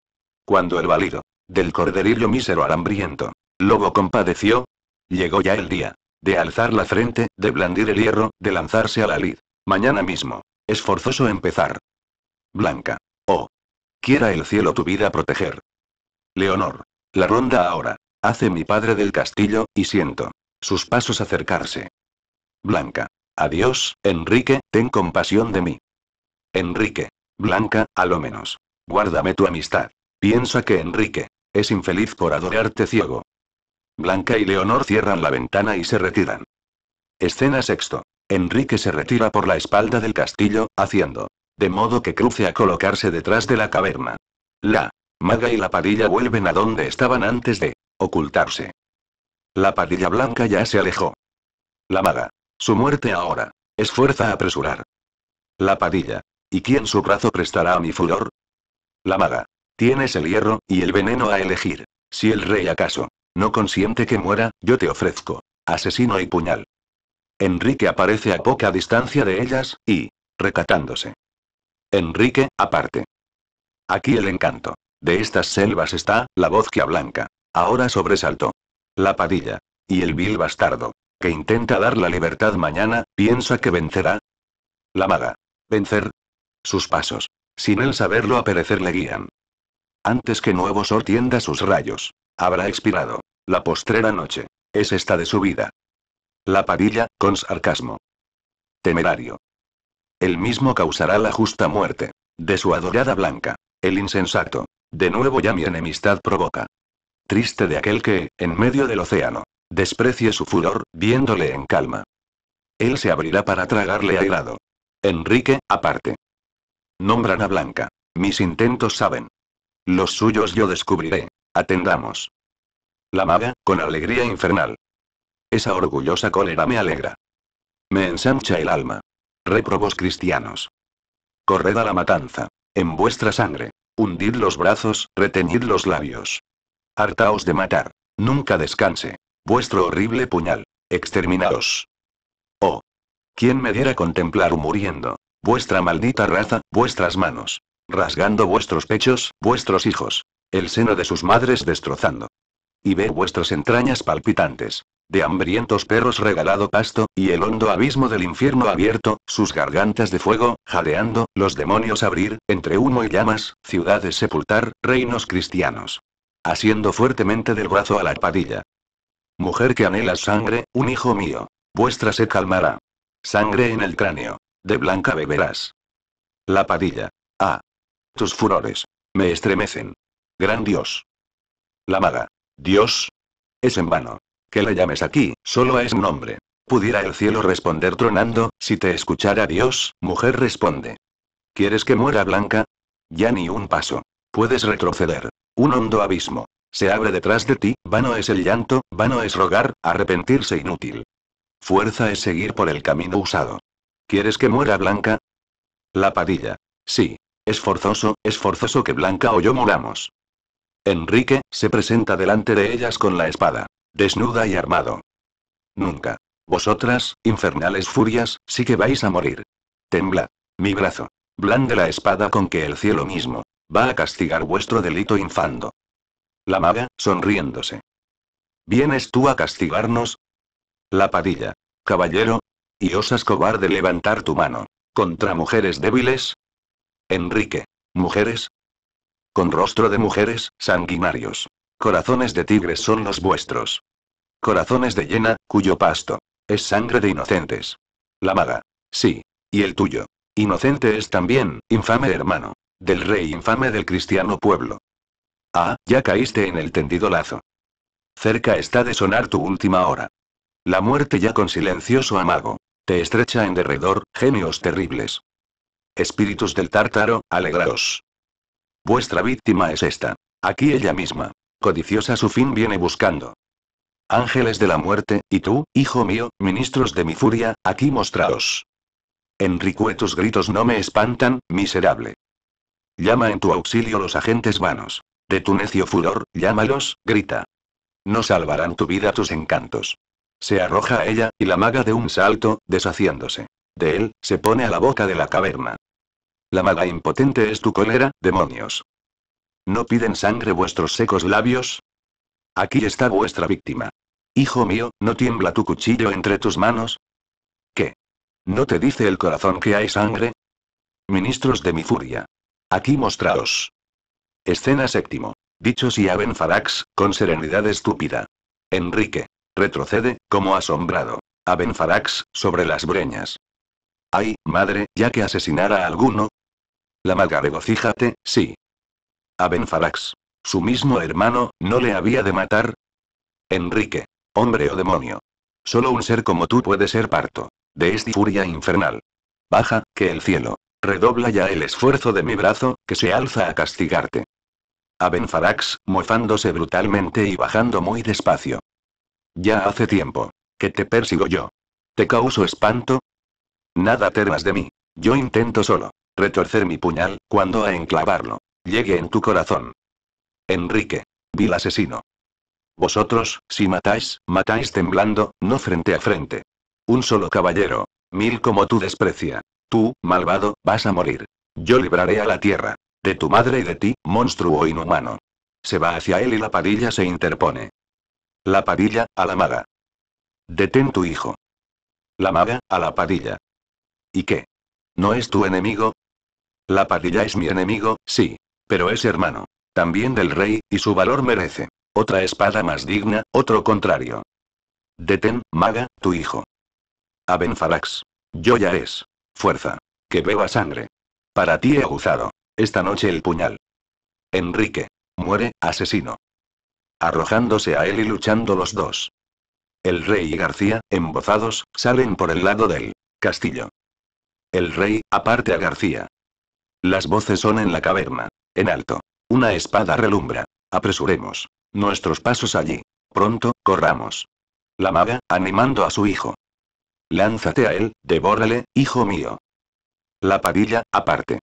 Speaker 1: Cuando el válido. Del corderillo mísero hambriento. Lobo compadeció. Llegó ya el día. De alzar la frente, de blandir el hierro, de lanzarse a la lid. Mañana mismo. Es forzoso empezar. Blanca. Oh. Quiera el cielo tu vida proteger. Leonor. La ronda ahora. Hace mi padre del castillo, y siento sus pasos acercarse. Blanca. Adiós, Enrique, ten compasión de mí. Enrique. Blanca, a lo menos. Guárdame tu amistad. Piensa que Enrique es infeliz por adorarte ciego. Blanca y Leonor cierran la ventana y se retiran. Escena sexto. Enrique se retira por la espalda del castillo, haciendo de modo que cruce a colocarse detrás de la caverna. La Maga y la padilla vuelven a donde estaban antes de ocultarse. La padilla blanca ya se alejó. La maga. Su muerte ahora. Es fuerza a apresurar. La padilla, ¿Y quién su brazo prestará a mi furor? La maga. Tienes el hierro y el veneno a elegir. Si el rey acaso no consiente que muera, yo te ofrezco asesino y puñal. Enrique aparece a poca distancia de ellas, y, recatándose. Enrique, aparte. Aquí el encanto. De estas selvas está, la voz quea blanca. Ahora sobresaltó. La padilla. Y el vil bastardo. Que intenta dar la libertad mañana, piensa que vencerá. La maga. Vencer. Sus pasos. Sin él saberlo a perecer le guían. Antes que nuevo sol sus rayos. Habrá expirado. La postrera noche. Es esta de su vida. La padilla, con sarcasmo. Temerario. El mismo causará la justa muerte. De su adorada blanca. El insensato. De nuevo ya mi enemistad provoca. Triste de aquel que, en medio del océano, desprecie su furor, viéndole en calma. Él se abrirá para tragarle a Enrique, aparte. Nombran a Blanca. Mis intentos saben. Los suyos yo descubriré. Atendamos. La maga, con alegría infernal. Esa orgullosa cólera me alegra. Me ensancha el alma. Reprobos cristianos. Corred a la matanza. En vuestra sangre. Hundid los brazos, reteñid los labios. Hartaos de matar. Nunca descanse. Vuestro horrible puñal. Exterminaos. Oh. ¿Quién me diera contemplar muriendo? Vuestra maldita raza, vuestras manos. Rasgando vuestros pechos, vuestros hijos. El seno de sus madres destrozando. Y ve vuestras entrañas palpitantes de hambrientos perros regalado pasto, y el hondo abismo del infierno abierto, sus gargantas de fuego, jadeando, los demonios abrir, entre humo y llamas, ciudades sepultar, reinos cristianos. Haciendo fuertemente del brazo a la padilla. Mujer que anhela sangre, un hijo mío. Vuestra se calmará. Sangre en el cráneo. De blanca beberás. La padilla. Ah. Tus furores. Me estremecen. Gran Dios. La maga. Dios. Es en vano. Que la llames aquí, solo es un hombre. Pudiera el cielo responder tronando, si te escuchara Dios, mujer responde. ¿Quieres que muera blanca? Ya ni un paso. Puedes retroceder. Un hondo abismo. Se abre detrás de ti, vano es el llanto, vano es rogar, arrepentirse inútil. Fuerza es seguir por el camino usado. ¿Quieres que muera Blanca? La padilla. Sí. Es forzoso, es forzoso que Blanca o yo muramos. Enrique, se presenta delante de ellas con la espada. Desnuda y armado. Nunca. Vosotras, infernales furias, sí que vais a morir. Tembla. Mi brazo. Blande la espada con que el cielo mismo va a castigar vuestro delito infando. La maga, sonriéndose. ¿Vienes tú a castigarnos? La padilla. Caballero. ¿Y osas cobarde levantar tu mano? ¿Contra mujeres débiles? Enrique. ¿Mujeres? Con rostro de mujeres, sanguinarios. Corazones de tigres son los vuestros. Corazones de llena, cuyo pasto es sangre de inocentes. La maga. Sí. Y el tuyo. Inocente es también, infame hermano. Del rey infame del cristiano pueblo. Ah, ya caíste en el tendido lazo. Cerca está de sonar tu última hora. La muerte ya con silencioso amago. Te estrecha en derredor, genios terribles. Espíritus del tártaro, alegraos. Vuestra víctima es esta. Aquí ella misma codiciosa su fin viene buscando. Ángeles de la muerte, y tú, hijo mío, ministros de mi furia, aquí mostraos. Enrique tus gritos no me espantan, miserable. Llama en tu auxilio los agentes vanos. De tu necio furor, llámalos, grita. No salvarán tu vida tus encantos. Se arroja a ella, y la maga de un salto, deshaciéndose. De él, se pone a la boca de la caverna. La maga impotente es tu cólera, demonios. ¿No piden sangre vuestros secos labios? Aquí está vuestra víctima. Hijo mío, ¿no tiembla tu cuchillo entre tus manos? ¿Qué? ¿No te dice el corazón que hay sangre? Ministros de mi furia. Aquí mostraos. Escena séptimo. Dichos y Aben Farax, con serenidad estúpida. Enrique. Retrocede, como asombrado. Aben Farax, sobre las breñas. Ay, madre, ya que asesinara a alguno. La malga regocijate, sí, a Su mismo hermano, ¿no le había de matar? Enrique. Hombre o demonio. Solo un ser como tú puede ser parto. De esta furia infernal. Baja, que el cielo. Redobla ya el esfuerzo de mi brazo, que se alza a castigarte. A mofándose brutalmente y bajando muy despacio. Ya hace tiempo. Que te persigo yo. ¿Te causo espanto? Nada temas de mí. Yo intento solo retorcer mi puñal, cuando a enclavarlo llegue en tu corazón. Enrique. Vil asesino. Vosotros, si matáis, matáis temblando, no frente a frente. Un solo caballero. Mil como tú desprecia. Tú, malvado, vas a morir. Yo libraré a la tierra. De tu madre y de ti, monstruo inhumano. Se va hacia él y la parilla se interpone. La parilla, a la maga. Detén tu hijo. La maga, a la parilla. ¿Y qué? ¿No es tu enemigo? La padilla es mi enemigo, sí pero es hermano. También del rey, y su valor merece. Otra espada más digna, otro contrario. Detén, maga, tu hijo. Aben Yo ya es. Fuerza. Que beba sangre. Para ti he aguzado. Esta noche el puñal. Enrique. Muere, asesino. Arrojándose a él y luchando los dos. El rey y García, embozados, salen por el lado del castillo. El rey, aparte a García. Las voces son en la caverna. En alto. Una espada relumbra. Apresuremos. Nuestros pasos allí. Pronto, corramos. La maga, animando a su hijo. Lánzate a él, devórale, hijo mío. La padilla, aparte.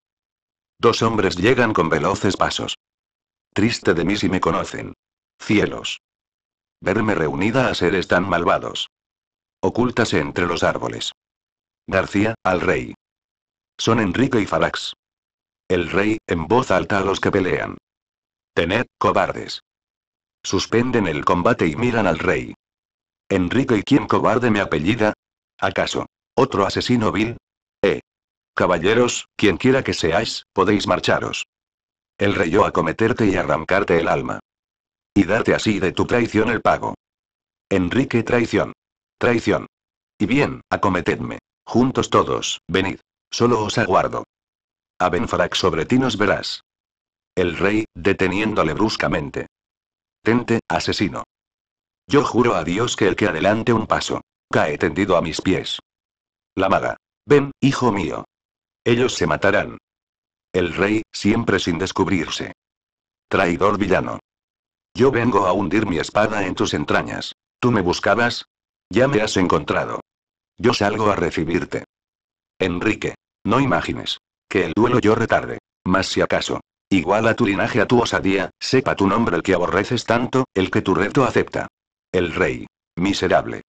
Speaker 1: Dos hombres llegan con veloces pasos. Triste de mí si me conocen. Cielos. Verme reunida a seres tan malvados. Ocúltase entre los árboles. García, al rey. Son Enrique y Farax. El rey, en voz alta a los que pelean. Tened, cobardes. Suspenden el combate y miran al rey. Enrique, ¿y quién cobarde me apellida? ¿Acaso? ¿Otro asesino vil? Eh. Caballeros, quien quiera que seáis, podéis marcharos. El rey yo acometerte y arrancarte el alma. Y darte así de tu traición el pago. Enrique, traición. Traición. Y bien, acometedme. Juntos todos, venid. Solo os aguardo. A Benfrak sobre ti nos verás. El rey, deteniéndole bruscamente. Tente, asesino. Yo juro a Dios que el que adelante un paso, cae tendido a mis pies. La maga. Ven, hijo mío. Ellos se matarán. El rey, siempre sin descubrirse. Traidor villano. Yo vengo a hundir mi espada en tus entrañas. ¿Tú me buscabas? Ya me has encontrado. Yo salgo a recibirte. Enrique. No imagines. Que el duelo yo retarde. Mas si acaso. Igual a tu linaje, a tu osadía, sepa tu nombre el que aborreces tanto, el que tu reto acepta. El rey. Miserable.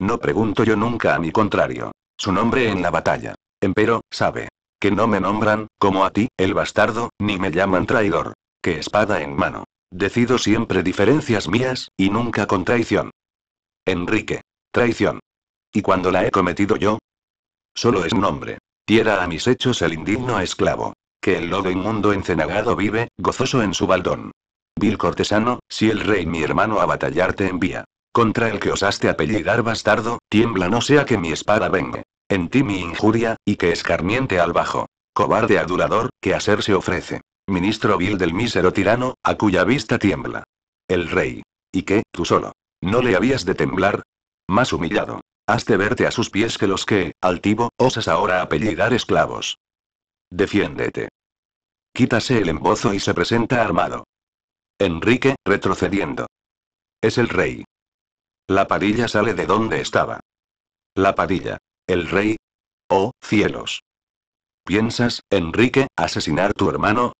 Speaker 1: No pregunto yo nunca a mi contrario. Su nombre en la batalla. Empero, sabe. Que no me nombran, como a ti, el bastardo, ni me llaman traidor. Que espada en mano. Decido siempre diferencias mías, y nunca con traición. Enrique. Traición. ¿Y cuando la he cometido yo? Solo es un hombre. Tiera a mis hechos el indigno esclavo. Que el lodo inmundo encenagado vive, gozoso en su baldón. Vil cortesano, si el rey mi hermano a batallar te envía. Contra el que osaste apellidar bastardo, tiembla no sea que mi espada venga. En ti mi injuria, y que escarmiente al bajo. Cobarde adulador, que a ser se ofrece. Ministro vil del mísero tirano, a cuya vista tiembla. El rey. ¿Y qué, tú solo? ¿No le habías de temblar? Más humillado. Has de verte a sus pies que los que, altivo, osas ahora apellidar esclavos. Defiéndete. Quítase el embozo y se presenta armado. Enrique, retrocediendo. Es el rey. La parilla sale de donde estaba. La parilla. El rey. Oh, cielos. ¿Piensas, Enrique, asesinar tu hermano?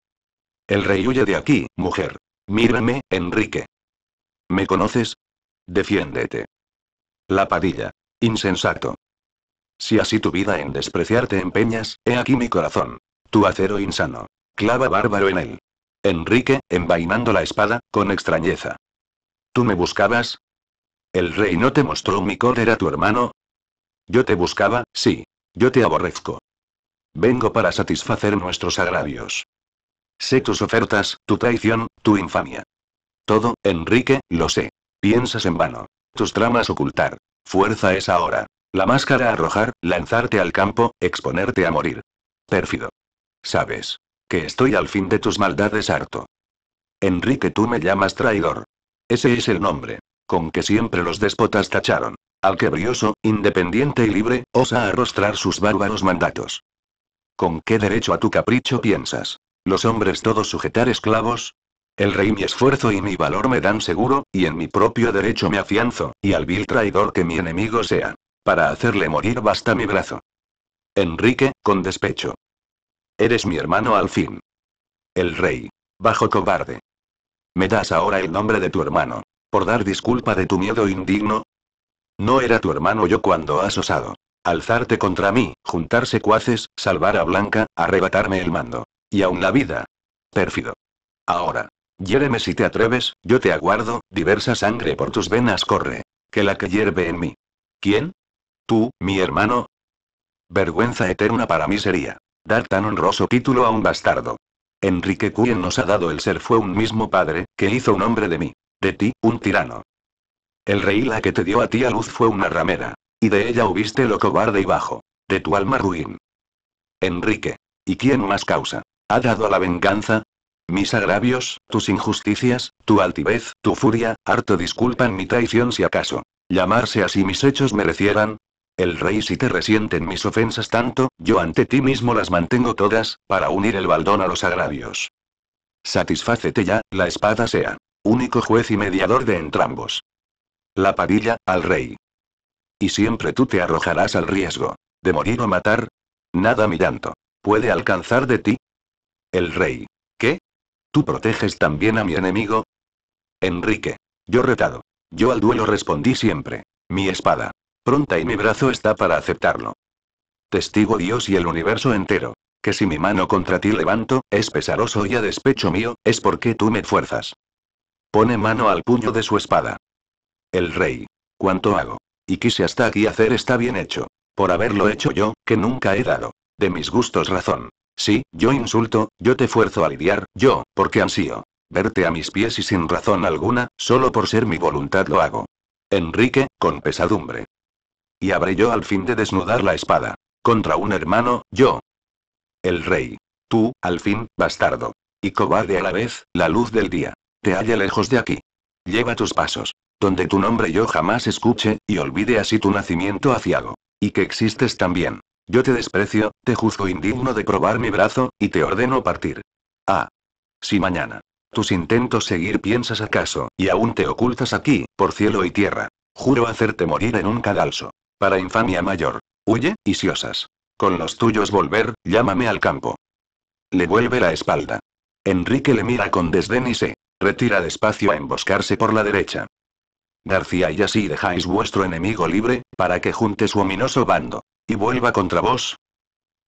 Speaker 1: El rey huye de aquí, mujer. Mírame, Enrique. ¿Me conoces? Defiéndete. La parilla. Insensato. Si así tu vida en despreciarte empeñas, he aquí mi corazón. Tu acero insano. Clava bárbaro en él. Enrique, envainando la espada, con extrañeza. ¿Tú me buscabas? ¿El rey no te mostró mi cólera tu hermano? Yo te buscaba, sí. Yo te aborrezco. Vengo para satisfacer nuestros agravios. Sé tus ofertas, tu traición, tu infamia. Todo, Enrique, lo sé. Piensas en vano. Tus tramas ocultar. Fuerza es ahora. La máscara arrojar, lanzarte al campo, exponerte a morir. Pérfido. Sabes. Que estoy al fin de tus maldades harto. Enrique, tú me llamas traidor. Ese es el nombre. Con que siempre los déspotas tacharon. Al que brioso, independiente y libre, osa arrostrar sus bárbaros mandatos. ¿Con qué derecho a tu capricho piensas? Los hombres todos sujetar esclavos, el rey mi esfuerzo y mi valor me dan seguro, y en mi propio derecho me afianzo, y al vil traidor que mi enemigo sea. Para hacerle morir basta mi brazo. Enrique, con despecho. Eres mi hermano al fin. El rey. Bajo cobarde. Me das ahora el nombre de tu hermano. Por dar disculpa de tu miedo indigno. No era tu hermano yo cuando has osado. Alzarte contra mí, juntar secuaces, salvar a Blanca, arrebatarme el mando. Y aún la vida. Pérfido. Ahora, Yereme si te atreves, yo te aguardo, diversa sangre por tus venas corre. Que la que hierve en mí. ¿Quién? Tú, mi hermano. Vergüenza eterna para mí sería. Dar tan honroso título a un bastardo. Enrique Quien nos ha dado el ser fue un mismo padre, que hizo un hombre de mí. De ti, un tirano. El rey la que te dio a ti a luz fue una ramera. Y de ella hubiste lo cobarde y bajo. De tu alma ruin. Enrique. ¿Y quién más causa? ¿Ha dado a la venganza? mis agravios, tus injusticias, tu altivez, tu furia, harto disculpan mi traición si acaso. Llamarse así mis hechos merecieran. El rey si te resienten mis ofensas tanto, yo ante ti mismo las mantengo todas, para unir el baldón a los agravios. Satisfácete ya, la espada sea. Único juez y mediador de entrambos. La padilla, al rey. Y siempre tú te arrojarás al riesgo. ¿De morir o matar? Nada mi llanto. ¿Puede alcanzar de ti? El rey. ¿Qué? ¿Tú proteges también a mi enemigo? Enrique. Yo retado. Yo al duelo respondí siempre. Mi espada. Pronta y mi brazo está para aceptarlo. Testigo Dios y el universo entero. Que si mi mano contra ti levanto, es pesaroso y a despecho mío, es porque tú me fuerzas. Pone mano al puño de su espada. El rey. ¿Cuánto hago? Y quise hasta aquí hacer está bien hecho. Por haberlo hecho yo, que nunca he dado. De mis gustos razón. Sí, yo insulto, yo te fuerzo a lidiar, yo, porque ansío. Verte a mis pies y sin razón alguna, solo por ser mi voluntad lo hago. Enrique, con pesadumbre. Y habré yo al fin de desnudar la espada. Contra un hermano, yo. El rey. Tú, al fin, bastardo. Y cobarde a la vez, la luz del día. Te halla lejos de aquí. Lleva tus pasos. Donde tu nombre yo jamás escuche, y olvide así tu nacimiento aciago. Y que existes también. Yo te desprecio, te juzgo indigno de probar mi brazo, y te ordeno partir. Ah. Si mañana. Tus intentos seguir piensas acaso, y aún te ocultas aquí, por cielo y tierra. Juro hacerte morir en un cadalso. Para infamia mayor. Huye, y si osas. Con los tuyos volver, llámame al campo. Le vuelve la espalda. Enrique le mira con desdén y se retira despacio a emboscarse por la derecha. García y así dejáis vuestro enemigo libre, para que junte su ominoso bando y vuelva contra vos.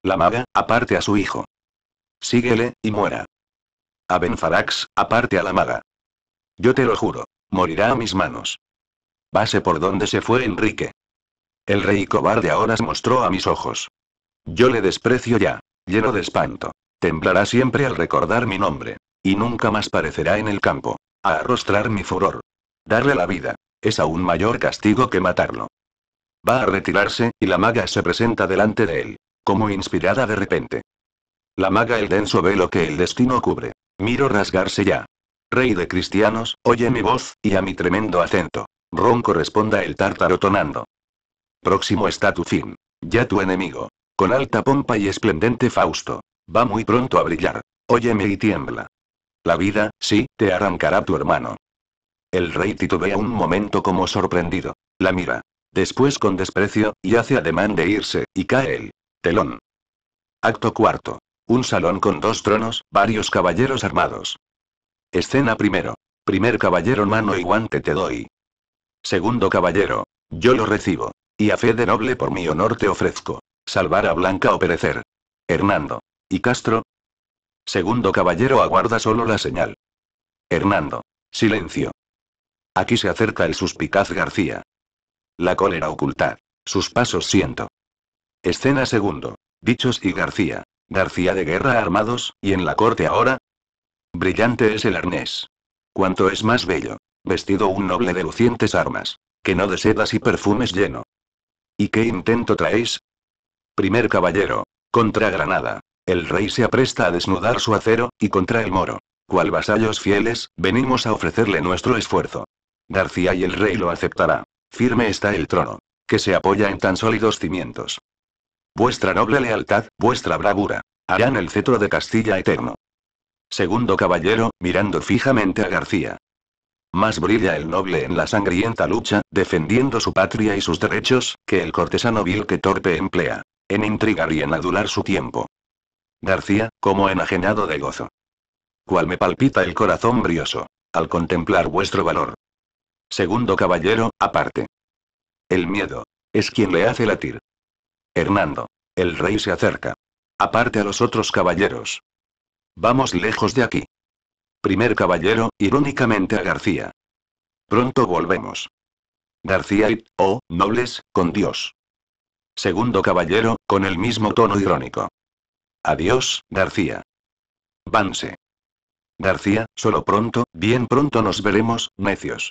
Speaker 1: La maga, aparte a su hijo. Síguele, y muera. A Benfarax, aparte a la maga. Yo te lo juro, morirá a mis manos. Base por donde se fue Enrique. El rey cobarde ahora se mostró a mis ojos. Yo le desprecio ya, lleno de espanto. Temblará siempre al recordar mi nombre. Y nunca más parecerá en el campo. A arrostrar mi furor. Darle la vida. Es aún mayor castigo que matarlo. Va a retirarse, y la maga se presenta delante de él. Como inspirada de repente. La maga el denso lo que el destino cubre. Miro rasgarse ya. Rey de cristianos, oye mi voz, y a mi tremendo acento. Ronco responda el tártaro tonando. Próximo está tu fin. Ya tu enemigo. Con alta pompa y esplendente Fausto. Va muy pronto a brillar. Óyeme y tiembla. La vida, sí, te arrancará tu hermano. El rey titubea un momento como sorprendido. La mira. Después con desprecio, y hace ademán de irse, y cae el telón. Acto cuarto. Un salón con dos tronos, varios caballeros armados. Escena primero. Primer caballero mano y guante te doy. Segundo caballero. Yo lo recibo. Y a fe de noble por mi honor te ofrezco. Salvar a Blanca o perecer. Hernando. ¿Y Castro? Segundo caballero aguarda solo la señal. Hernando. Silencio. Aquí se acerca el suspicaz García. La cólera oculta. Sus pasos siento. Escena segundo. Dichos y García. García de guerra armados, y en la corte ahora. Brillante es el arnés. Cuanto es más bello. Vestido un noble de lucientes armas. Que no de sedas y perfumes lleno. ¿Y qué intento traéis? Primer caballero. Contra Granada. El rey se apresta a desnudar su acero, y contra el moro. Cual vasallos fieles, venimos a ofrecerle nuestro esfuerzo. García y el rey lo aceptará. Firme está el trono. Que se apoya en tan sólidos cimientos. Vuestra noble lealtad, vuestra bravura. Harán el cetro de Castilla eterno. Segundo caballero, mirando fijamente a García. Más brilla el noble en la sangrienta lucha, defendiendo su patria y sus derechos, que el cortesano vil que torpe emplea. En intrigar y en adular su tiempo. García, como enajenado de gozo. Cual me palpita el corazón brioso. Al contemplar vuestro valor. Segundo caballero, aparte. El miedo. Es quien le hace latir. Hernando. El rey se acerca. Aparte a los otros caballeros. Vamos lejos de aquí. Primer caballero, irónicamente a García. Pronto volvemos. García y, oh, nobles, con Dios. Segundo caballero, con el mismo tono irónico. Adiós, García. Vanse. García, solo pronto, bien pronto nos veremos, necios.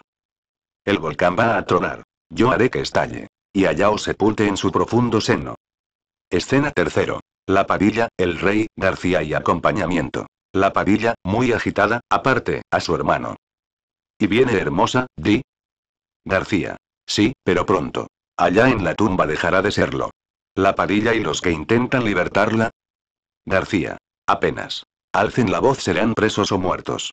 Speaker 1: El volcán va a tronar. Yo haré que estalle. Y allá os sepulte en su profundo seno. Escena tercero. La parilla, el rey, García y acompañamiento. La parilla, muy agitada, aparte, a su hermano. ¿Y viene hermosa, Di? García. Sí, pero pronto. Allá en la tumba dejará de serlo. La parilla y los que intentan libertarla. García. Apenas. Alcen la voz serán presos o muertos.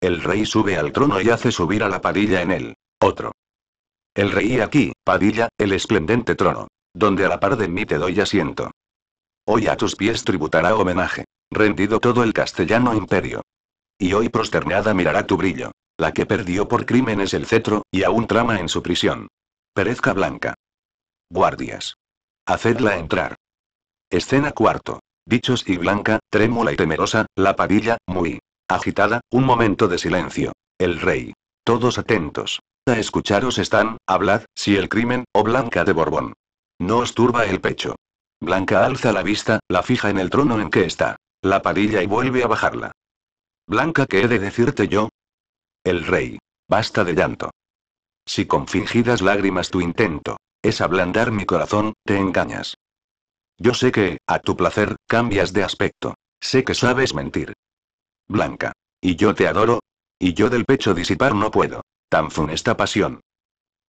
Speaker 1: El rey sube al trono y hace subir a la parilla en él. Otro. El rey aquí, Padilla, el esplendente trono. Donde a la par de mí te doy asiento. Hoy a tus pies tributará homenaje. Rendido todo el castellano imperio. Y hoy prosternada mirará tu brillo. La que perdió por crímenes el cetro, y aún trama en su prisión. Perezca blanca. Guardias. Hacedla entrar. Escena cuarto. Dichos y blanca, trémula y temerosa, la padilla, muy agitada, un momento de silencio. El rey. Todos atentos. A escucharos están, hablad, si el crimen, o Blanca de Borbón. No os turba el pecho. Blanca alza la vista, la fija en el trono en que está. La parilla y vuelve a bajarla. Blanca, ¿qué he de decirte yo? El rey. Basta de llanto. Si con fingidas lágrimas tu intento es ablandar mi corazón, te engañas. Yo sé que, a tu placer, cambias de aspecto. Sé que sabes mentir. Blanca. Y yo te adoro. Y yo del pecho disipar no puedo tan funesta pasión.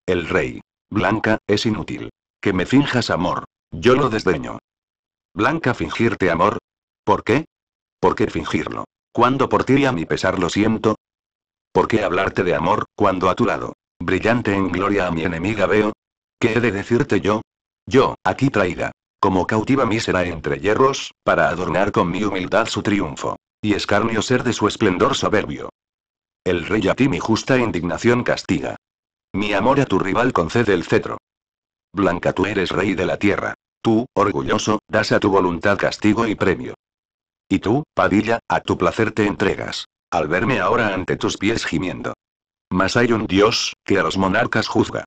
Speaker 1: El rey. Blanca, es inútil. Que me finjas amor. Yo lo desdeño. Blanca, fingirte amor. ¿Por qué? ¿Por qué fingirlo? Cuando por ti y a mi pesar lo siento. ¿Por qué hablarte de amor, cuando a tu lado, brillante en gloria a mi enemiga veo? ¿Qué he de decirte yo? Yo, aquí traída, como cautiva mísera entre hierros, para adornar con mi humildad su triunfo, y escarnio ser de su esplendor soberbio, el rey a ti mi justa indignación castiga. Mi amor a tu rival concede el cetro. Blanca tú eres rey de la tierra. Tú, orgulloso, das a tu voluntad castigo y premio. Y tú, Padilla, a tu placer te entregas. Al verme ahora ante tus pies gimiendo. Mas hay un Dios, que a los monarcas juzga.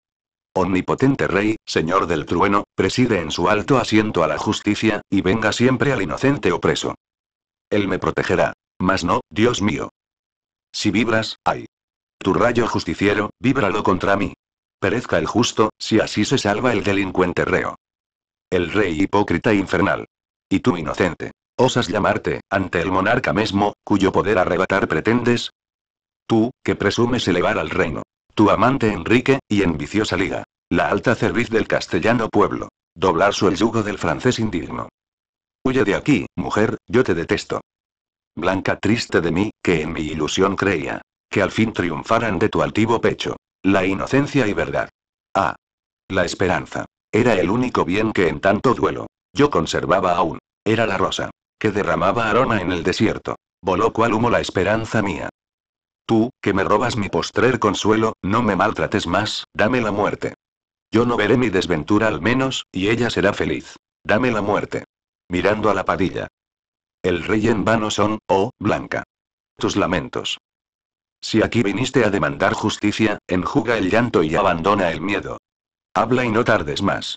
Speaker 1: Omnipotente Rey, Señor del trueno, preside en su alto asiento a la justicia, y venga siempre al inocente opreso. Él me protegerá. Mas no, Dios mío, si vibras, ay. Tu rayo justiciero, víbralo contra mí. Perezca el justo, si así se salva el delincuente reo. El rey hipócrita infernal. Y tú inocente. ¿Osas llamarte, ante el monarca mismo, cuyo poder arrebatar pretendes? Tú, que presumes elevar al reino. Tu amante Enrique, y en viciosa liga. La alta cerviz del castellano pueblo. Doblar su el yugo del francés indigno. Huye de aquí, mujer, yo te detesto. Blanca triste de mí, que en mi ilusión creía. Que al fin triunfaran de tu altivo pecho. La inocencia y verdad. Ah. La esperanza. Era el único bien que en tanto duelo. Yo conservaba aún. Era la rosa. Que derramaba aroma en el desierto. Voló cual humo la esperanza mía. Tú, que me robas mi postrer consuelo, no me maltrates más, dame la muerte. Yo no veré mi desventura al menos, y ella será feliz. Dame la muerte. Mirando a la padilla, el rey en vano son, oh, Blanca. Tus lamentos. Si aquí viniste a demandar justicia, enjuga el llanto y abandona el miedo. Habla y no tardes más.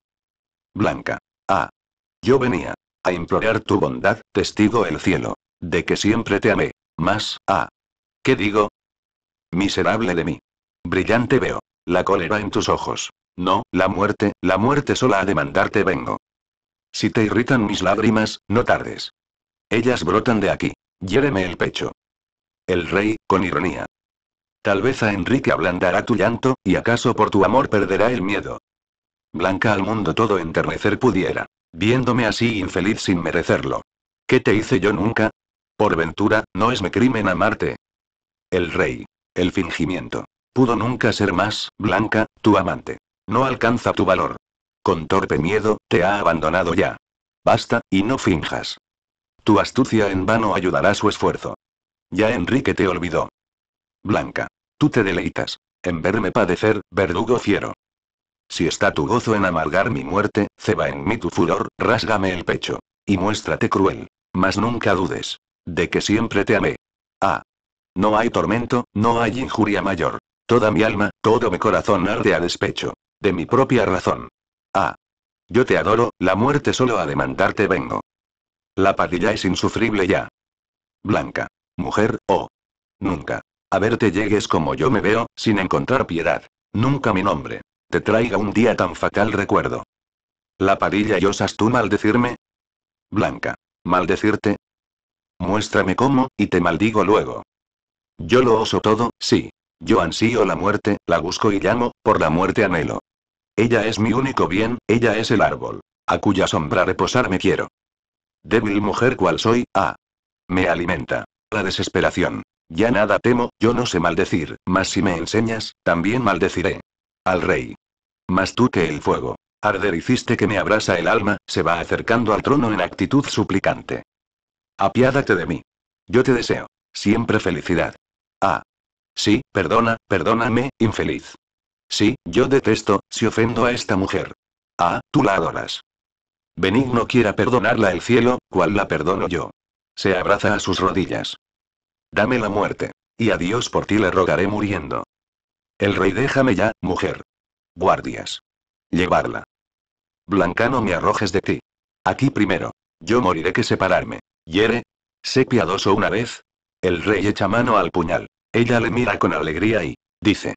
Speaker 1: Blanca. Ah. Yo venía. A implorar tu bondad, testigo el cielo. De que siempre te amé. Más, ah. ¿Qué digo? Miserable de mí. Brillante veo. La cólera en tus ojos. No, la muerte, la muerte sola a demandarte vengo. Si te irritan mis lágrimas, no tardes. Ellas brotan de aquí. Hiéreme el pecho. El rey, con ironía. Tal vez a Enrique ablandará tu llanto, y acaso por tu amor perderá el miedo. Blanca al mundo todo enternecer pudiera. Viéndome así infeliz sin merecerlo. ¿Qué te hice yo nunca? Por ventura, no es mi crimen amarte. El rey. El fingimiento. Pudo nunca ser más, Blanca, tu amante. No alcanza tu valor. Con torpe miedo, te ha abandonado ya. Basta, y no finjas. Tu astucia en vano ayudará su esfuerzo. Ya Enrique te olvidó. Blanca. Tú te deleitas. En verme padecer, verdugo fiero. Si está tu gozo en amargar mi muerte, ceba en mí tu furor, rásgame el pecho. Y muéstrate cruel. Mas nunca dudes. De que siempre te amé. Ah. No hay tormento, no hay injuria mayor. Toda mi alma, todo mi corazón arde a despecho. De mi propia razón. Ah. Yo te adoro, la muerte solo a demandarte vengo. La padilla es insufrible ya. Blanca. Mujer, oh. Nunca. A verte llegues como yo me veo, sin encontrar piedad. Nunca mi nombre. Te traiga un día tan fatal recuerdo. La padilla y osas tú maldecirme. Blanca. Maldecirte. Muéstrame cómo, y te maldigo luego. Yo lo oso todo, sí. Yo ansío la muerte, la busco y llamo, por la muerte anhelo. Ella es mi único bien, ella es el árbol, a cuya sombra reposar me quiero. Débil mujer cual soy, ah. Me alimenta. La desesperación. Ya nada temo, yo no sé maldecir, mas si me enseñas, también maldeciré. Al rey. Más tú que el fuego. Arder hiciste que me abrasa el alma, se va acercando al trono en actitud suplicante. Apiádate de mí. Yo te deseo. Siempre felicidad. Ah. Sí, perdona, perdóname, infeliz. Sí, yo detesto, si ofendo a esta mujer. Ah, tú la adoras. Benigno quiera perdonarla el cielo, cual la perdono yo. Se abraza a sus rodillas. Dame la muerte. Y a Dios por ti le rogaré muriendo. El rey déjame ya, mujer. Guardias. Llevarla. Blancano me arrojes de ti. Aquí primero. Yo moriré que separarme. Hiere. Sé piadoso una vez. El rey echa mano al puñal. Ella le mira con alegría y, dice.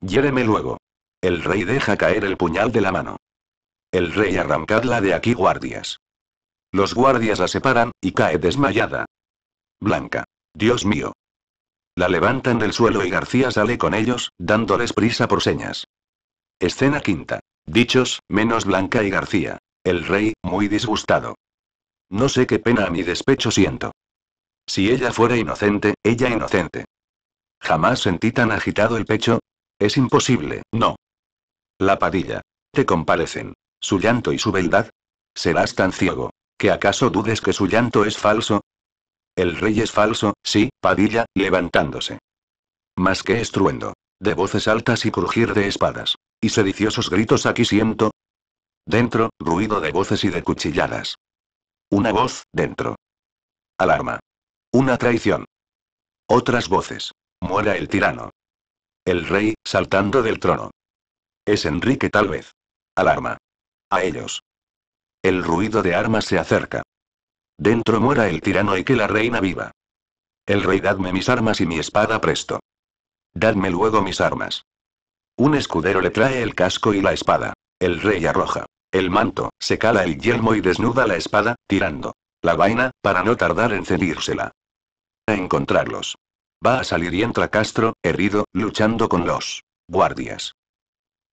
Speaker 1: Hiéreme luego. El rey deja caer el puñal de la mano. El rey arrancadla de aquí guardias. Los guardias la separan, y cae desmayada. Blanca. Dios mío. La levantan del suelo y García sale con ellos, dándoles prisa por señas. Escena quinta. Dichos, menos Blanca y García. El rey, muy disgustado. No sé qué pena a mi despecho siento. Si ella fuera inocente, ella inocente. Jamás sentí tan agitado el pecho. Es imposible, no. La padilla. Te comparecen su llanto y su beldad? ¿Serás tan ciego, que acaso dudes que su llanto es falso? El rey es falso, sí, Padilla, levantándose. Más que estruendo, de voces altas y crujir de espadas, y sediciosos gritos aquí siento. Dentro, ruido de voces y de cuchilladas. Una voz, dentro. Alarma. Una traición. Otras voces. Muera el tirano. El rey, saltando del trono. Es Enrique tal vez. Alarma. A ellos. El ruido de armas se acerca. Dentro muera el tirano y que la reina viva. El rey dadme mis armas y mi espada presto. Dadme luego mis armas. Un escudero le trae el casco y la espada. El rey arroja. El manto, se cala el yelmo y desnuda la espada, tirando. La vaina, para no tardar en cedírsela. A encontrarlos. Va a salir y entra Castro, herido, luchando con los guardias.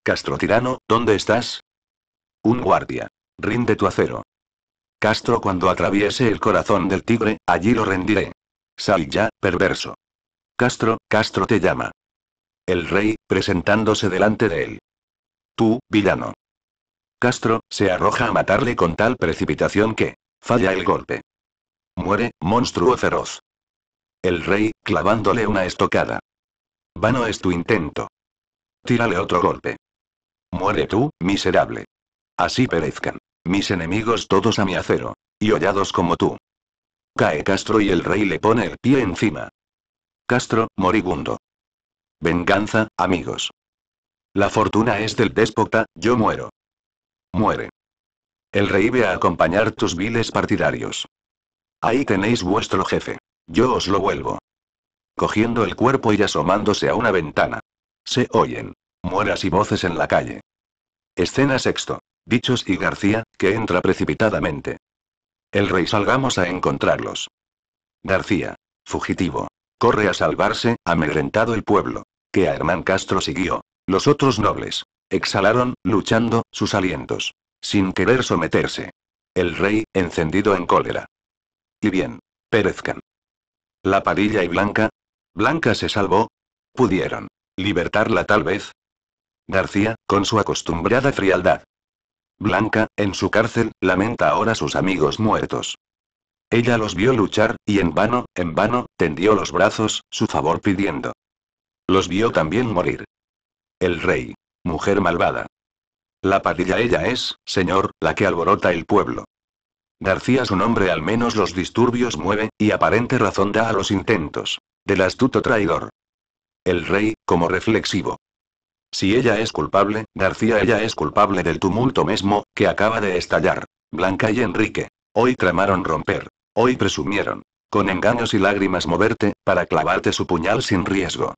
Speaker 1: Castro tirano, ¿dónde estás? Un guardia. Rinde tu acero. Castro cuando atraviese el corazón del tigre, allí lo rendiré. Sal ya, perverso. Castro, Castro te llama. El rey, presentándose delante de él. Tú, villano. Castro, se arroja a matarle con tal precipitación que, falla el golpe. Muere, monstruo feroz. El rey, clavándole una estocada. Vano es tu intento. Tírale otro golpe. Muere tú, miserable. Así perezcan. Mis enemigos todos a mi acero. Y hollados como tú. Cae Castro y el rey le pone el pie encima. Castro, moribundo. Venganza, amigos. La fortuna es del déspota, yo muero. Muere. El rey ve a acompañar tus viles partidarios. Ahí tenéis vuestro jefe. Yo os lo vuelvo. Cogiendo el cuerpo y asomándose a una ventana. Se oyen. Mueras y voces en la calle. Escena sexto. Dichos y García, que entra precipitadamente. El rey salgamos a encontrarlos. García. Fugitivo. Corre a salvarse, amedrentado el pueblo. Que a Hernán Castro siguió. Los otros nobles. Exhalaron, luchando, sus alientos. Sin querer someterse. El rey, encendido en cólera. Y bien. Perezcan. La parilla y Blanca. Blanca se salvó. Pudieron. Libertarla tal vez. García, con su acostumbrada frialdad. Blanca, en su cárcel, lamenta ahora sus amigos muertos. Ella los vio luchar, y en vano, en vano, tendió los brazos, su favor pidiendo. Los vio también morir. El rey. Mujer malvada. La padilla ella es, señor, la que alborota el pueblo. García su nombre al menos los disturbios mueve, y aparente razón da a los intentos. Del astuto traidor. El rey, como reflexivo. Si ella es culpable, García ella es culpable del tumulto mismo, que acaba de estallar. Blanca y Enrique. Hoy tramaron romper. Hoy presumieron. Con engaños y lágrimas moverte, para clavarte su puñal sin riesgo.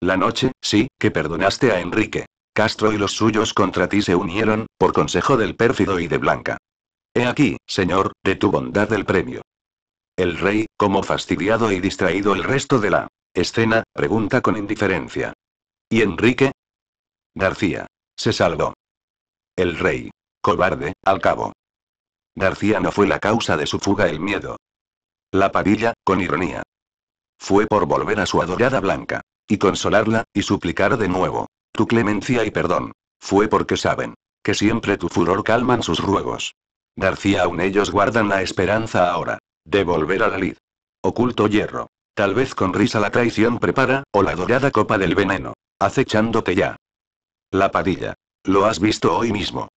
Speaker 1: La noche, sí, que perdonaste a Enrique. Castro y los suyos contra ti se unieron, por consejo del pérfido y de Blanca. He aquí, señor, de tu bondad el premio. El rey, como fastidiado y distraído el resto de la escena, pregunta con indiferencia. ¿Y Enrique? García. Se salvó. El rey. Cobarde, al cabo. García no fue la causa de su fuga el miedo. La parilla, con ironía. Fue por volver a su adorada Blanca. Y consolarla, y suplicar de nuevo. Tu clemencia y perdón. Fue porque saben. Que siempre tu furor calman sus ruegos. García aún ellos guardan la esperanza ahora. De volver a la lid. Oculto hierro. Tal vez con risa la traición prepara, o la dorada copa del veneno. Acechándote ya. La Padilla. Lo has visto hoy mismo.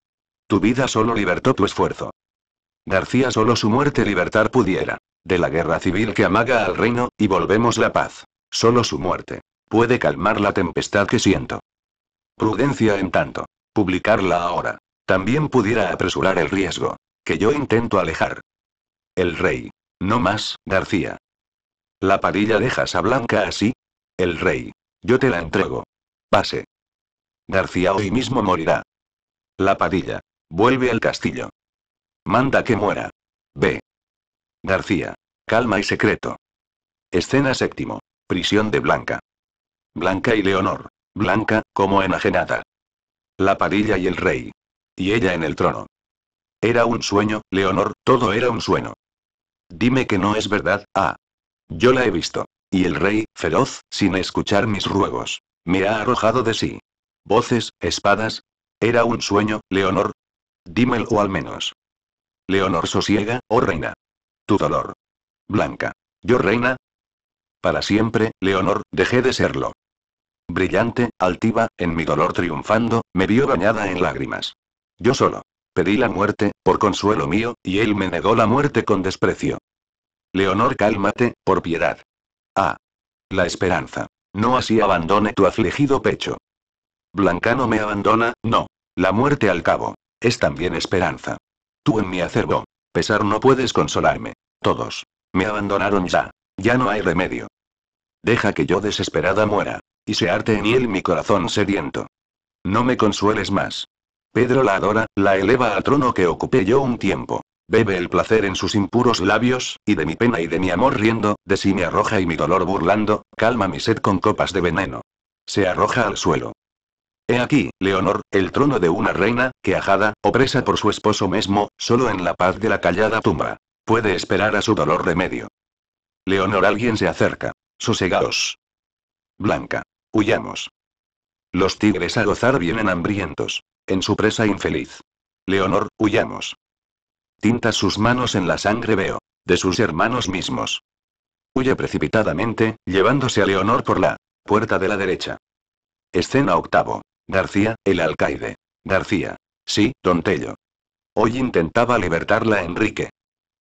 Speaker 1: Tu vida solo libertó tu esfuerzo. García solo su muerte libertar pudiera. De la guerra civil que amaga al reino, y volvemos la paz. Solo su muerte. Puede calmar la tempestad que siento. Prudencia en tanto. Publicarla ahora. También pudiera apresurar el riesgo. Que yo intento alejar. El rey. No más, García. La padilla dejas a Blanca así. El rey. Yo te la entrego. Pase. García hoy mismo morirá. La Padilla. Vuelve al castillo. Manda que muera. Ve. García. Calma y secreto. Escena séptimo. Prisión de Blanca. Blanca y Leonor. Blanca, como enajenada. La Padilla y el rey. Y ella en el trono. Era un sueño, Leonor, todo era un sueño. Dime que no es verdad, ah. Yo la he visto. Y el rey, feroz, sin escuchar mis ruegos, me ha arrojado de sí. Voces, espadas. Era un sueño, Leonor. Dímelo al menos. Leonor sosiega, oh reina. Tu dolor. Blanca. ¿Yo reina? Para siempre, Leonor, dejé de serlo. Brillante, altiva, en mi dolor triunfando, me vio bañada en lágrimas. Yo solo. Pedí la muerte, por consuelo mío, y él me negó la muerte con desprecio. Leonor, cálmate, por piedad. Ah. La esperanza. No así abandone tu afligido pecho no me abandona, no. La muerte al cabo. Es también esperanza. Tú en mi acervo. Pesar no puedes consolarme. Todos. Me abandonaron ya. Ya no hay remedio. Deja que yo desesperada muera. Y se arte en él mi corazón sediento. No me consueles más. Pedro la adora, la eleva al trono que ocupé yo un tiempo. Bebe el placer en sus impuros labios, y de mi pena y de mi amor riendo, de si me arroja y mi dolor burlando, calma mi sed con copas de veneno. Se arroja al suelo. He aquí, Leonor, el trono de una reina, que ajada, opresa por su esposo mismo, solo en la paz de la callada tumba. Puede esperar a su dolor remedio. Leonor, alguien se acerca. Sosegaos. Blanca. Huyamos. Los tigres a gozar vienen hambrientos. En su presa infeliz. Leonor, huyamos. Tinta sus manos en la sangre veo. De sus hermanos mismos. Huye precipitadamente, llevándose a Leonor por la puerta de la derecha. Escena octavo. García, el alcaide. García. Sí, don Tello. Hoy intentaba libertarla Enrique.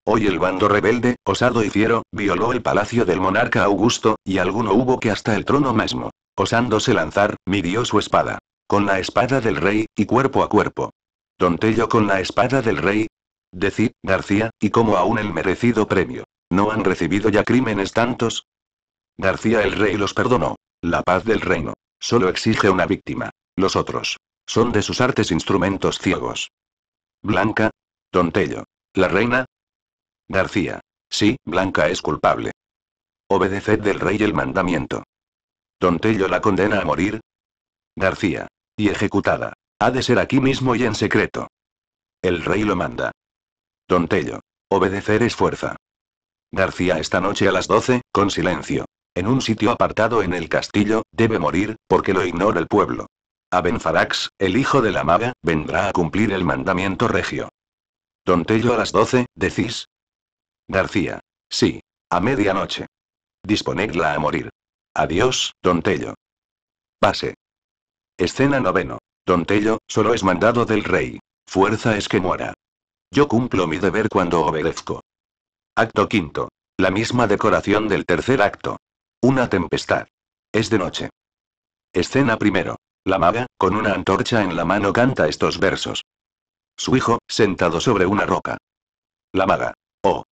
Speaker 1: Hoy el bando rebelde, osado y fiero, violó el palacio del monarca Augusto, y alguno hubo que hasta el trono mismo. Osándose lanzar, midió su espada. Con la espada del rey, y cuerpo a cuerpo. Don Tello con la espada del rey. Decid, García, y como aún el merecido premio. ¿No han recibido ya crímenes tantos? García el rey los perdonó. La paz del reino. Solo exige una víctima. Los otros. Son de sus artes instrumentos ciegos. Blanca. Tontello. La reina. García. Sí, Blanca es culpable. Obedeced del rey el mandamiento. Tontello la condena a morir. García. Y ejecutada. Ha de ser aquí mismo y en secreto. El rey lo manda. Tontello. Obedecer es fuerza. García esta noche a las 12, con silencio. En un sitio apartado en el castillo, debe morir, porque lo ignora el pueblo. Abenfarax, el hijo de la maga, vendrá a cumplir el mandamiento regio. Tontello a las doce, decís. García. Sí. A medianoche. Disponedla a morir. Adiós, Tontello. Pase. Escena noveno. Tontello, solo es mandado del rey. Fuerza es que muera. Yo cumplo mi deber cuando obedezco. Acto quinto. La misma decoración del tercer acto. Una tempestad. Es de noche. Escena primero. La maga, con una antorcha en la mano, canta estos versos. Su hijo, sentado sobre una roca. La maga. Oh.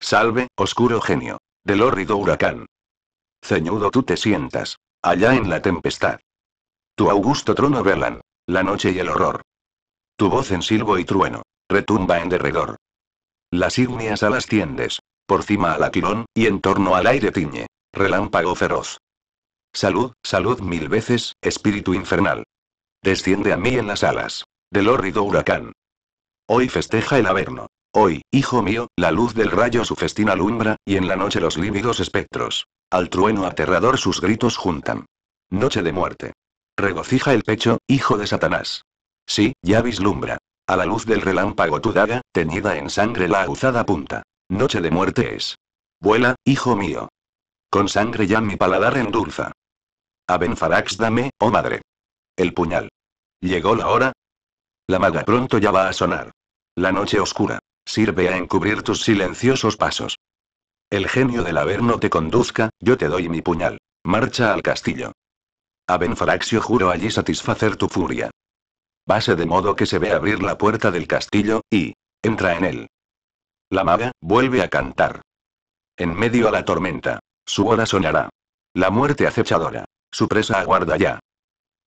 Speaker 1: Salve, oscuro genio. Del hórrido huracán. Ceñudo tú te sientas. Allá en la tempestad. Tu augusto trono velan. La noche y el horror. Tu voz en silbo y trueno. Retumba en derredor. Las a las tiendes. Por cima al aquilón, y en torno al aire tiñe. Relámpago feroz. Salud, salud mil veces, espíritu infernal. Desciende a mí en las alas. Del hórrido huracán. Hoy festeja el Averno. Hoy, hijo mío, la luz del rayo su festina alumbra, y en la noche los lívidos espectros. Al trueno aterrador sus gritos juntan. Noche de muerte. Regocija el pecho, hijo de Satanás. Sí, ya vislumbra. A la luz del relámpago tu daga, teñida en sangre la aguzada punta. Noche de muerte es. Vuela, hijo mío. Con sangre ya mi paladar endulza. Abenfarax dame, oh madre. El puñal. ¿Llegó la hora? La maga pronto ya va a sonar. La noche oscura. Sirve a encubrir tus silenciosos pasos. El genio del Averno te conduzca, yo te doy mi puñal. Marcha al castillo. Abenfaraxio juro allí satisfacer tu furia. Base de modo que se ve abrir la puerta del castillo, y... entra en él. La maga, vuelve a cantar. En medio a la tormenta. Su hora sonará. La muerte acechadora. Su presa aguarda ya.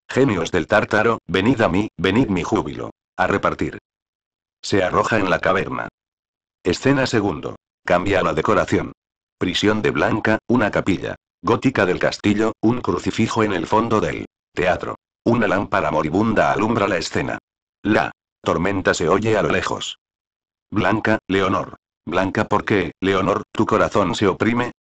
Speaker 1: Genios del tártaro, venid a mí, venid mi júbilo. A repartir. Se arroja en la caverna. Escena segundo. Cambia la decoración. Prisión de Blanca, una capilla. Gótica del castillo, un crucifijo en el fondo del teatro. Una lámpara moribunda alumbra la escena. La tormenta se oye a lo lejos. Blanca, Leonor. Blanca, ¿por qué, Leonor, tu corazón se oprime?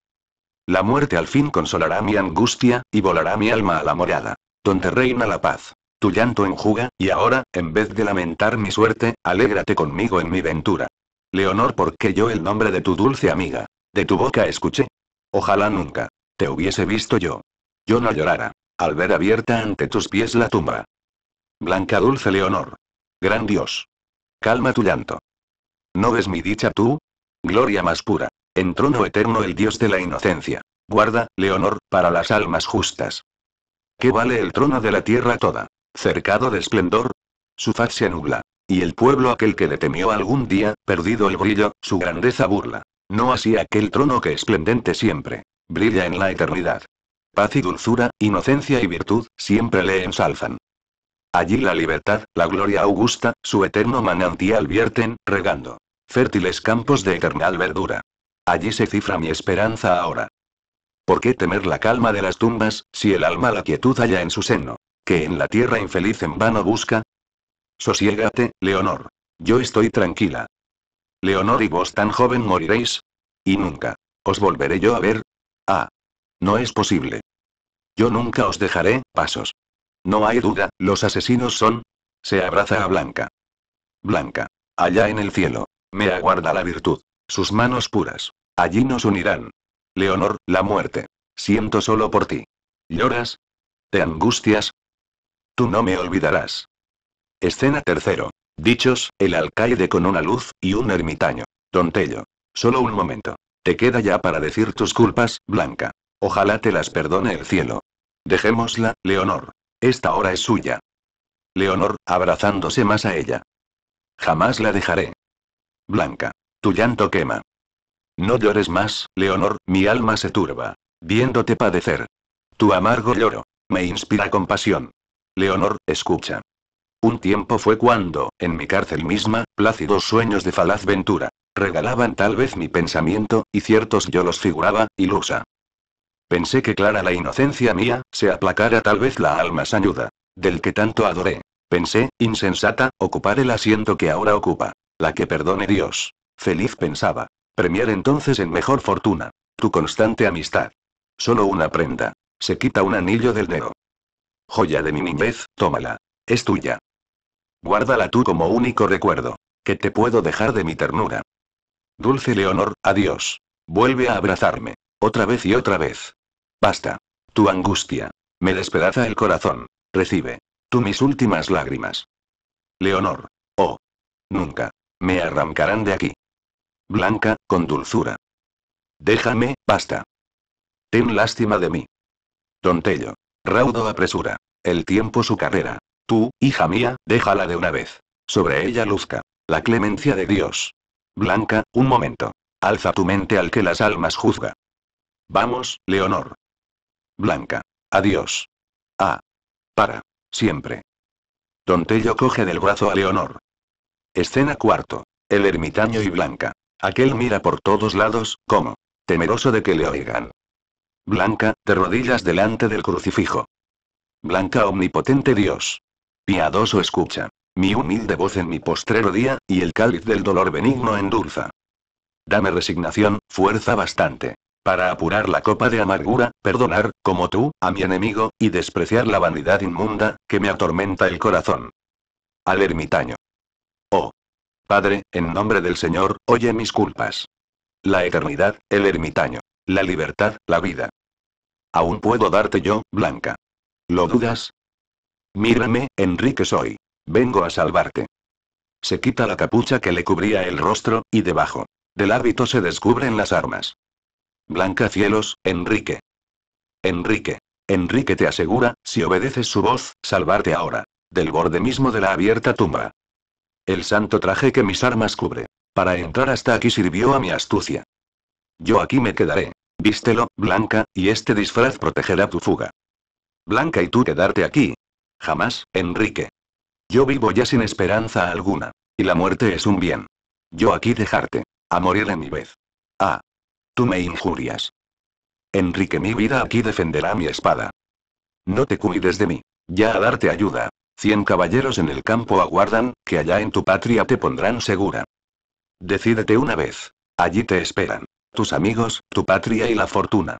Speaker 1: La muerte al fin consolará mi angustia, y volará mi alma a la morada. Donde reina la paz. Tu llanto enjuga, y ahora, en vez de lamentar mi suerte, alégrate conmigo en mi ventura. Leonor, porque yo el nombre de tu dulce amiga. De tu boca escuché. Ojalá nunca. Te hubiese visto yo. Yo no llorara. Al ver abierta ante tus pies la tumba. Blanca dulce Leonor. Gran Dios. Calma tu llanto. ¿No ves mi dicha tú? Gloria más pura en trono eterno el Dios de la inocencia. Guarda, Leonor, para las almas justas. ¿Qué vale el trono de la tierra toda? Cercado de esplendor. Su faz se nubla. Y el pueblo aquel que le temió algún día, perdido el brillo, su grandeza burla. No así aquel trono que esplendente siempre. Brilla en la eternidad. Paz y dulzura, inocencia y virtud, siempre le ensalzan. Allí la libertad, la gloria augusta, su eterno manantial vierten, regando. Fértiles campos de eternal verdura. Allí se cifra mi esperanza ahora. ¿Por qué temer la calma de las tumbas, si el alma la quietud halla en su seno? Que en la tierra infeliz en vano busca. Sosiégate, Leonor. Yo estoy tranquila. Leonor y vos tan joven moriréis. Y nunca. ¿Os volveré yo a ver? Ah. No es posible. Yo nunca os dejaré, pasos. No hay duda, los asesinos son. Se abraza a Blanca. Blanca. Allá en el cielo. Me aguarda la virtud. Sus manos puras. Allí nos unirán. Leonor, la muerte. Siento solo por ti. ¿Lloras? ¿Te angustias? Tú no me olvidarás. Escena tercero. Dichos, el alcaide con una luz, y un ermitaño. Tontello. Solo un momento. Te queda ya para decir tus culpas, Blanca. Ojalá te las perdone el cielo. Dejémosla, Leonor. Esta hora es suya. Leonor, abrazándose más a ella. Jamás la dejaré. Blanca. Tu llanto quema. No llores más, Leonor, mi alma se turba. Viéndote padecer. Tu amargo lloro. Me inspira compasión. Leonor, escucha. Un tiempo fue cuando, en mi cárcel misma, plácidos sueños de falaz ventura. Regalaban tal vez mi pensamiento, y ciertos yo los figuraba, ilusa. Pensé que clara la inocencia mía, se aplacara tal vez la alma sañuda. Del que tanto adoré. Pensé, insensata, ocupar el asiento que ahora ocupa. La que perdone Dios. Feliz pensaba. Premiar entonces en mejor fortuna. Tu constante amistad. Solo una prenda. Se quita un anillo del dedo. Joya de mi niñez, tómala. Es tuya. Guárdala tú como único recuerdo. Que te puedo dejar de mi ternura. Dulce Leonor, adiós. Vuelve a abrazarme. Otra vez y otra vez. Basta. Tu angustia. Me despedaza el corazón. Recibe. Tú mis últimas lágrimas. Leonor. Oh. Nunca. Me arrancarán de aquí. Blanca, con dulzura. Déjame, basta. Ten lástima de mí. Tontello. Raudo apresura. El tiempo su carrera. Tú, hija mía, déjala de una vez. Sobre ella luzca. La clemencia de Dios. Blanca, un momento. Alza tu mente al que las almas juzga. Vamos, Leonor. Blanca. Adiós. Ah. Para. Siempre. Tontello coge del brazo a Leonor. Escena cuarto. El ermitaño y Blanca. Aquel mira por todos lados, como temeroso de que le oigan. Blanca, te rodillas delante del crucifijo. Blanca omnipotente Dios. Piadoso escucha. Mi humilde voz en mi postrero día, y el cáliz del dolor benigno endulza. Dame resignación, fuerza bastante. Para apurar la copa de amargura, perdonar, como tú, a mi enemigo, y despreciar la vanidad inmunda, que me atormenta el corazón. Al ermitaño. Oh, Padre, en nombre del Señor, oye mis culpas. La eternidad, el ermitaño. La libertad, la vida. Aún puedo darte yo, Blanca. ¿Lo dudas? Mírame, Enrique soy. Vengo a salvarte. Se quita la capucha que le cubría el rostro, y debajo del hábito se descubren las armas. Blanca cielos, Enrique. Enrique. Enrique te asegura, si obedeces su voz, salvarte ahora, del borde mismo de la abierta tumba. El santo traje que mis armas cubre. Para entrar hasta aquí sirvió a mi astucia. Yo aquí me quedaré. Vístelo, Blanca, y este disfraz protegerá tu fuga. Blanca y tú quedarte aquí. Jamás, Enrique. Yo vivo ya sin esperanza alguna. Y la muerte es un bien. Yo aquí dejarte. A morir en mi vez. Ah. Tú me injurias. Enrique, mi vida aquí defenderá mi espada. No te cuides de mí. Ya a darte ayuda. Cien caballeros en el campo aguardan, que allá en tu patria te pondrán segura. Decídete una vez. Allí te esperan. Tus amigos, tu patria y la fortuna.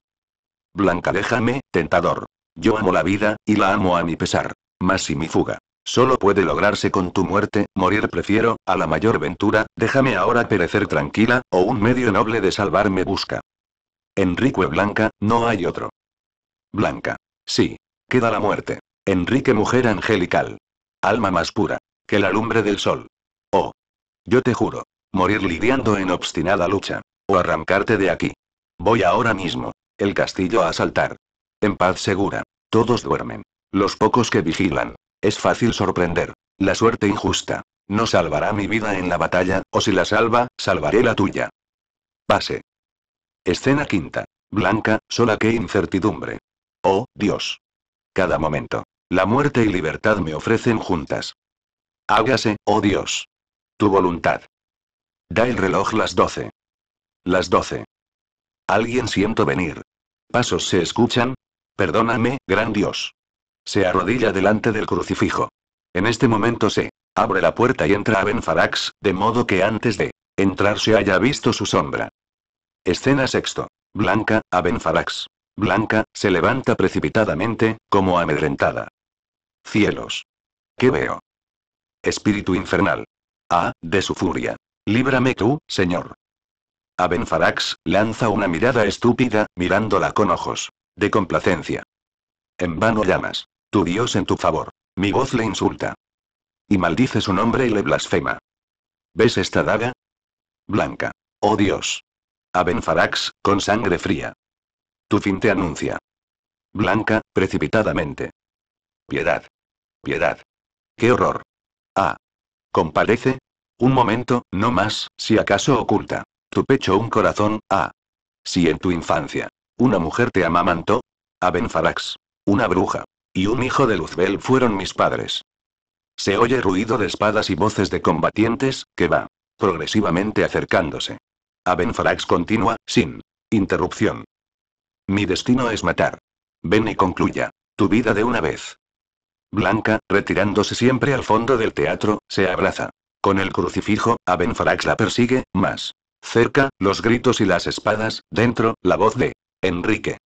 Speaker 1: Blanca déjame, tentador. Yo amo la vida, y la amo a mi pesar. Mas si mi fuga solo puede lograrse con tu muerte, morir prefiero, a la mayor ventura, déjame ahora perecer tranquila, o un medio noble de salvarme busca. Enrique Blanca, no hay otro. Blanca. Sí. Queda la muerte. Enrique mujer angelical. Alma más pura. Que la lumbre del sol. Oh. Yo te juro. Morir lidiando en obstinada lucha. O arrancarte de aquí. Voy ahora mismo. El castillo a asaltar. En paz segura. Todos duermen. Los pocos que vigilan. Es fácil sorprender. La suerte injusta. No salvará mi vida en la batalla, o si la salva, salvaré la tuya. Pase. Escena quinta. Blanca, sola que incertidumbre. Oh, Dios. Cada momento. La muerte y libertad me ofrecen juntas. Hágase, oh Dios. Tu voluntad. Da el reloj las doce. Las doce. Alguien siento venir. Pasos se escuchan. Perdóname, gran Dios. Se arrodilla delante del crucifijo. En este momento se abre la puerta y entra a farax de modo que antes de entrar se haya visto su sombra. Escena sexto. Blanca, a farax Blanca, se levanta precipitadamente, como amedrentada. Cielos. ¿Qué veo? Espíritu infernal. Ah, de su furia. Líbrame tú, señor. Abenfarax lanza una mirada estúpida, mirándola con ojos. De complacencia. En vano llamas. Tu Dios en tu favor. Mi voz le insulta. Y maldice su nombre y le blasfema. ¿Ves esta daga? Blanca. Oh Dios. Abenfarax, con sangre fría. Tu fin te anuncia. Blanca, precipitadamente. Piedad. Piedad. ¡Qué horror! Ah. Compadece. Un momento, no más, si acaso oculta. Tu pecho un corazón, ah. Si en tu infancia. Una mujer te amamantó. Abenfarax. Una bruja. Y un hijo de Luzbel fueron mis padres. Se oye ruido de espadas y voces de combatientes, que va. Progresivamente acercándose. Abenfarax continúa, sin. Interrupción. Mi destino es matar. Ven y concluya. Tu vida de una vez. Blanca, retirándose siempre al fondo del teatro, se abraza. Con el crucifijo, Abenfarax la persigue, más. Cerca, los gritos y las espadas, dentro, la voz de Enrique.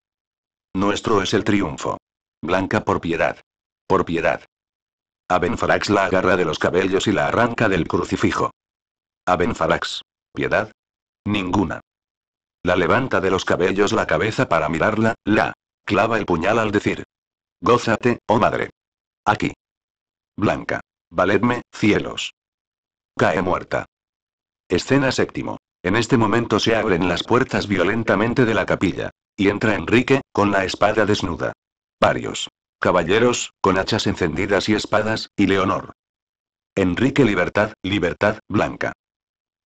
Speaker 1: Nuestro es el triunfo. Blanca por piedad. Por piedad. Abenfarax la agarra de los cabellos y la arranca del crucifijo. Abenfarax. ¿Piedad? Ninguna. La levanta de los cabellos la cabeza para mirarla, la clava el puñal al decir. Gózate, oh madre. Aquí. Blanca. Valedme, cielos. Cae muerta. Escena séptimo. En este momento se abren las puertas violentamente de la capilla. Y entra Enrique, con la espada desnuda. Varios. Caballeros, con hachas encendidas y espadas, y Leonor. Enrique Libertad, Libertad, Blanca.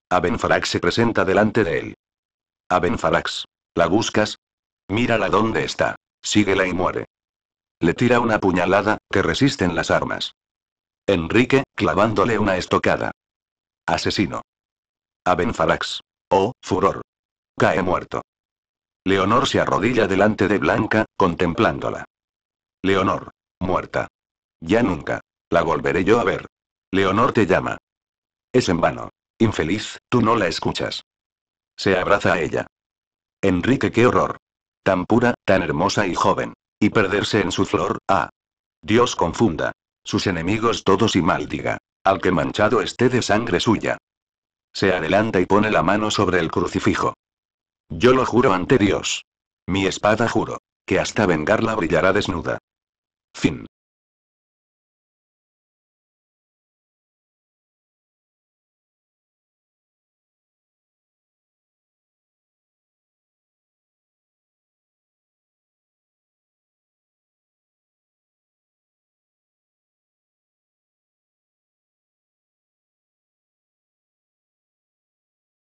Speaker 1: Abenfarax se presenta delante de él. Abenfarax. ¿La buscas? Mírala dónde está. Síguela y muere le tira una puñalada, que resisten las armas. Enrique, clavándole una estocada. Asesino. Abenfarax. Oh, furor. Cae muerto. Leonor se arrodilla delante de Blanca, contemplándola. Leonor. Muerta. Ya nunca. La volveré yo a ver. Leonor te llama. Es en vano. Infeliz, tú no la escuchas. Se abraza a ella. Enrique, qué horror. Tan pura, tan hermosa y joven. Y perderse en su flor, ah. Dios confunda. Sus enemigos todos y maldiga. Al que manchado esté de sangre suya. Se adelanta y pone la mano sobre el crucifijo. Yo lo juro ante Dios. Mi espada juro. Que hasta vengarla brillará desnuda. Fin.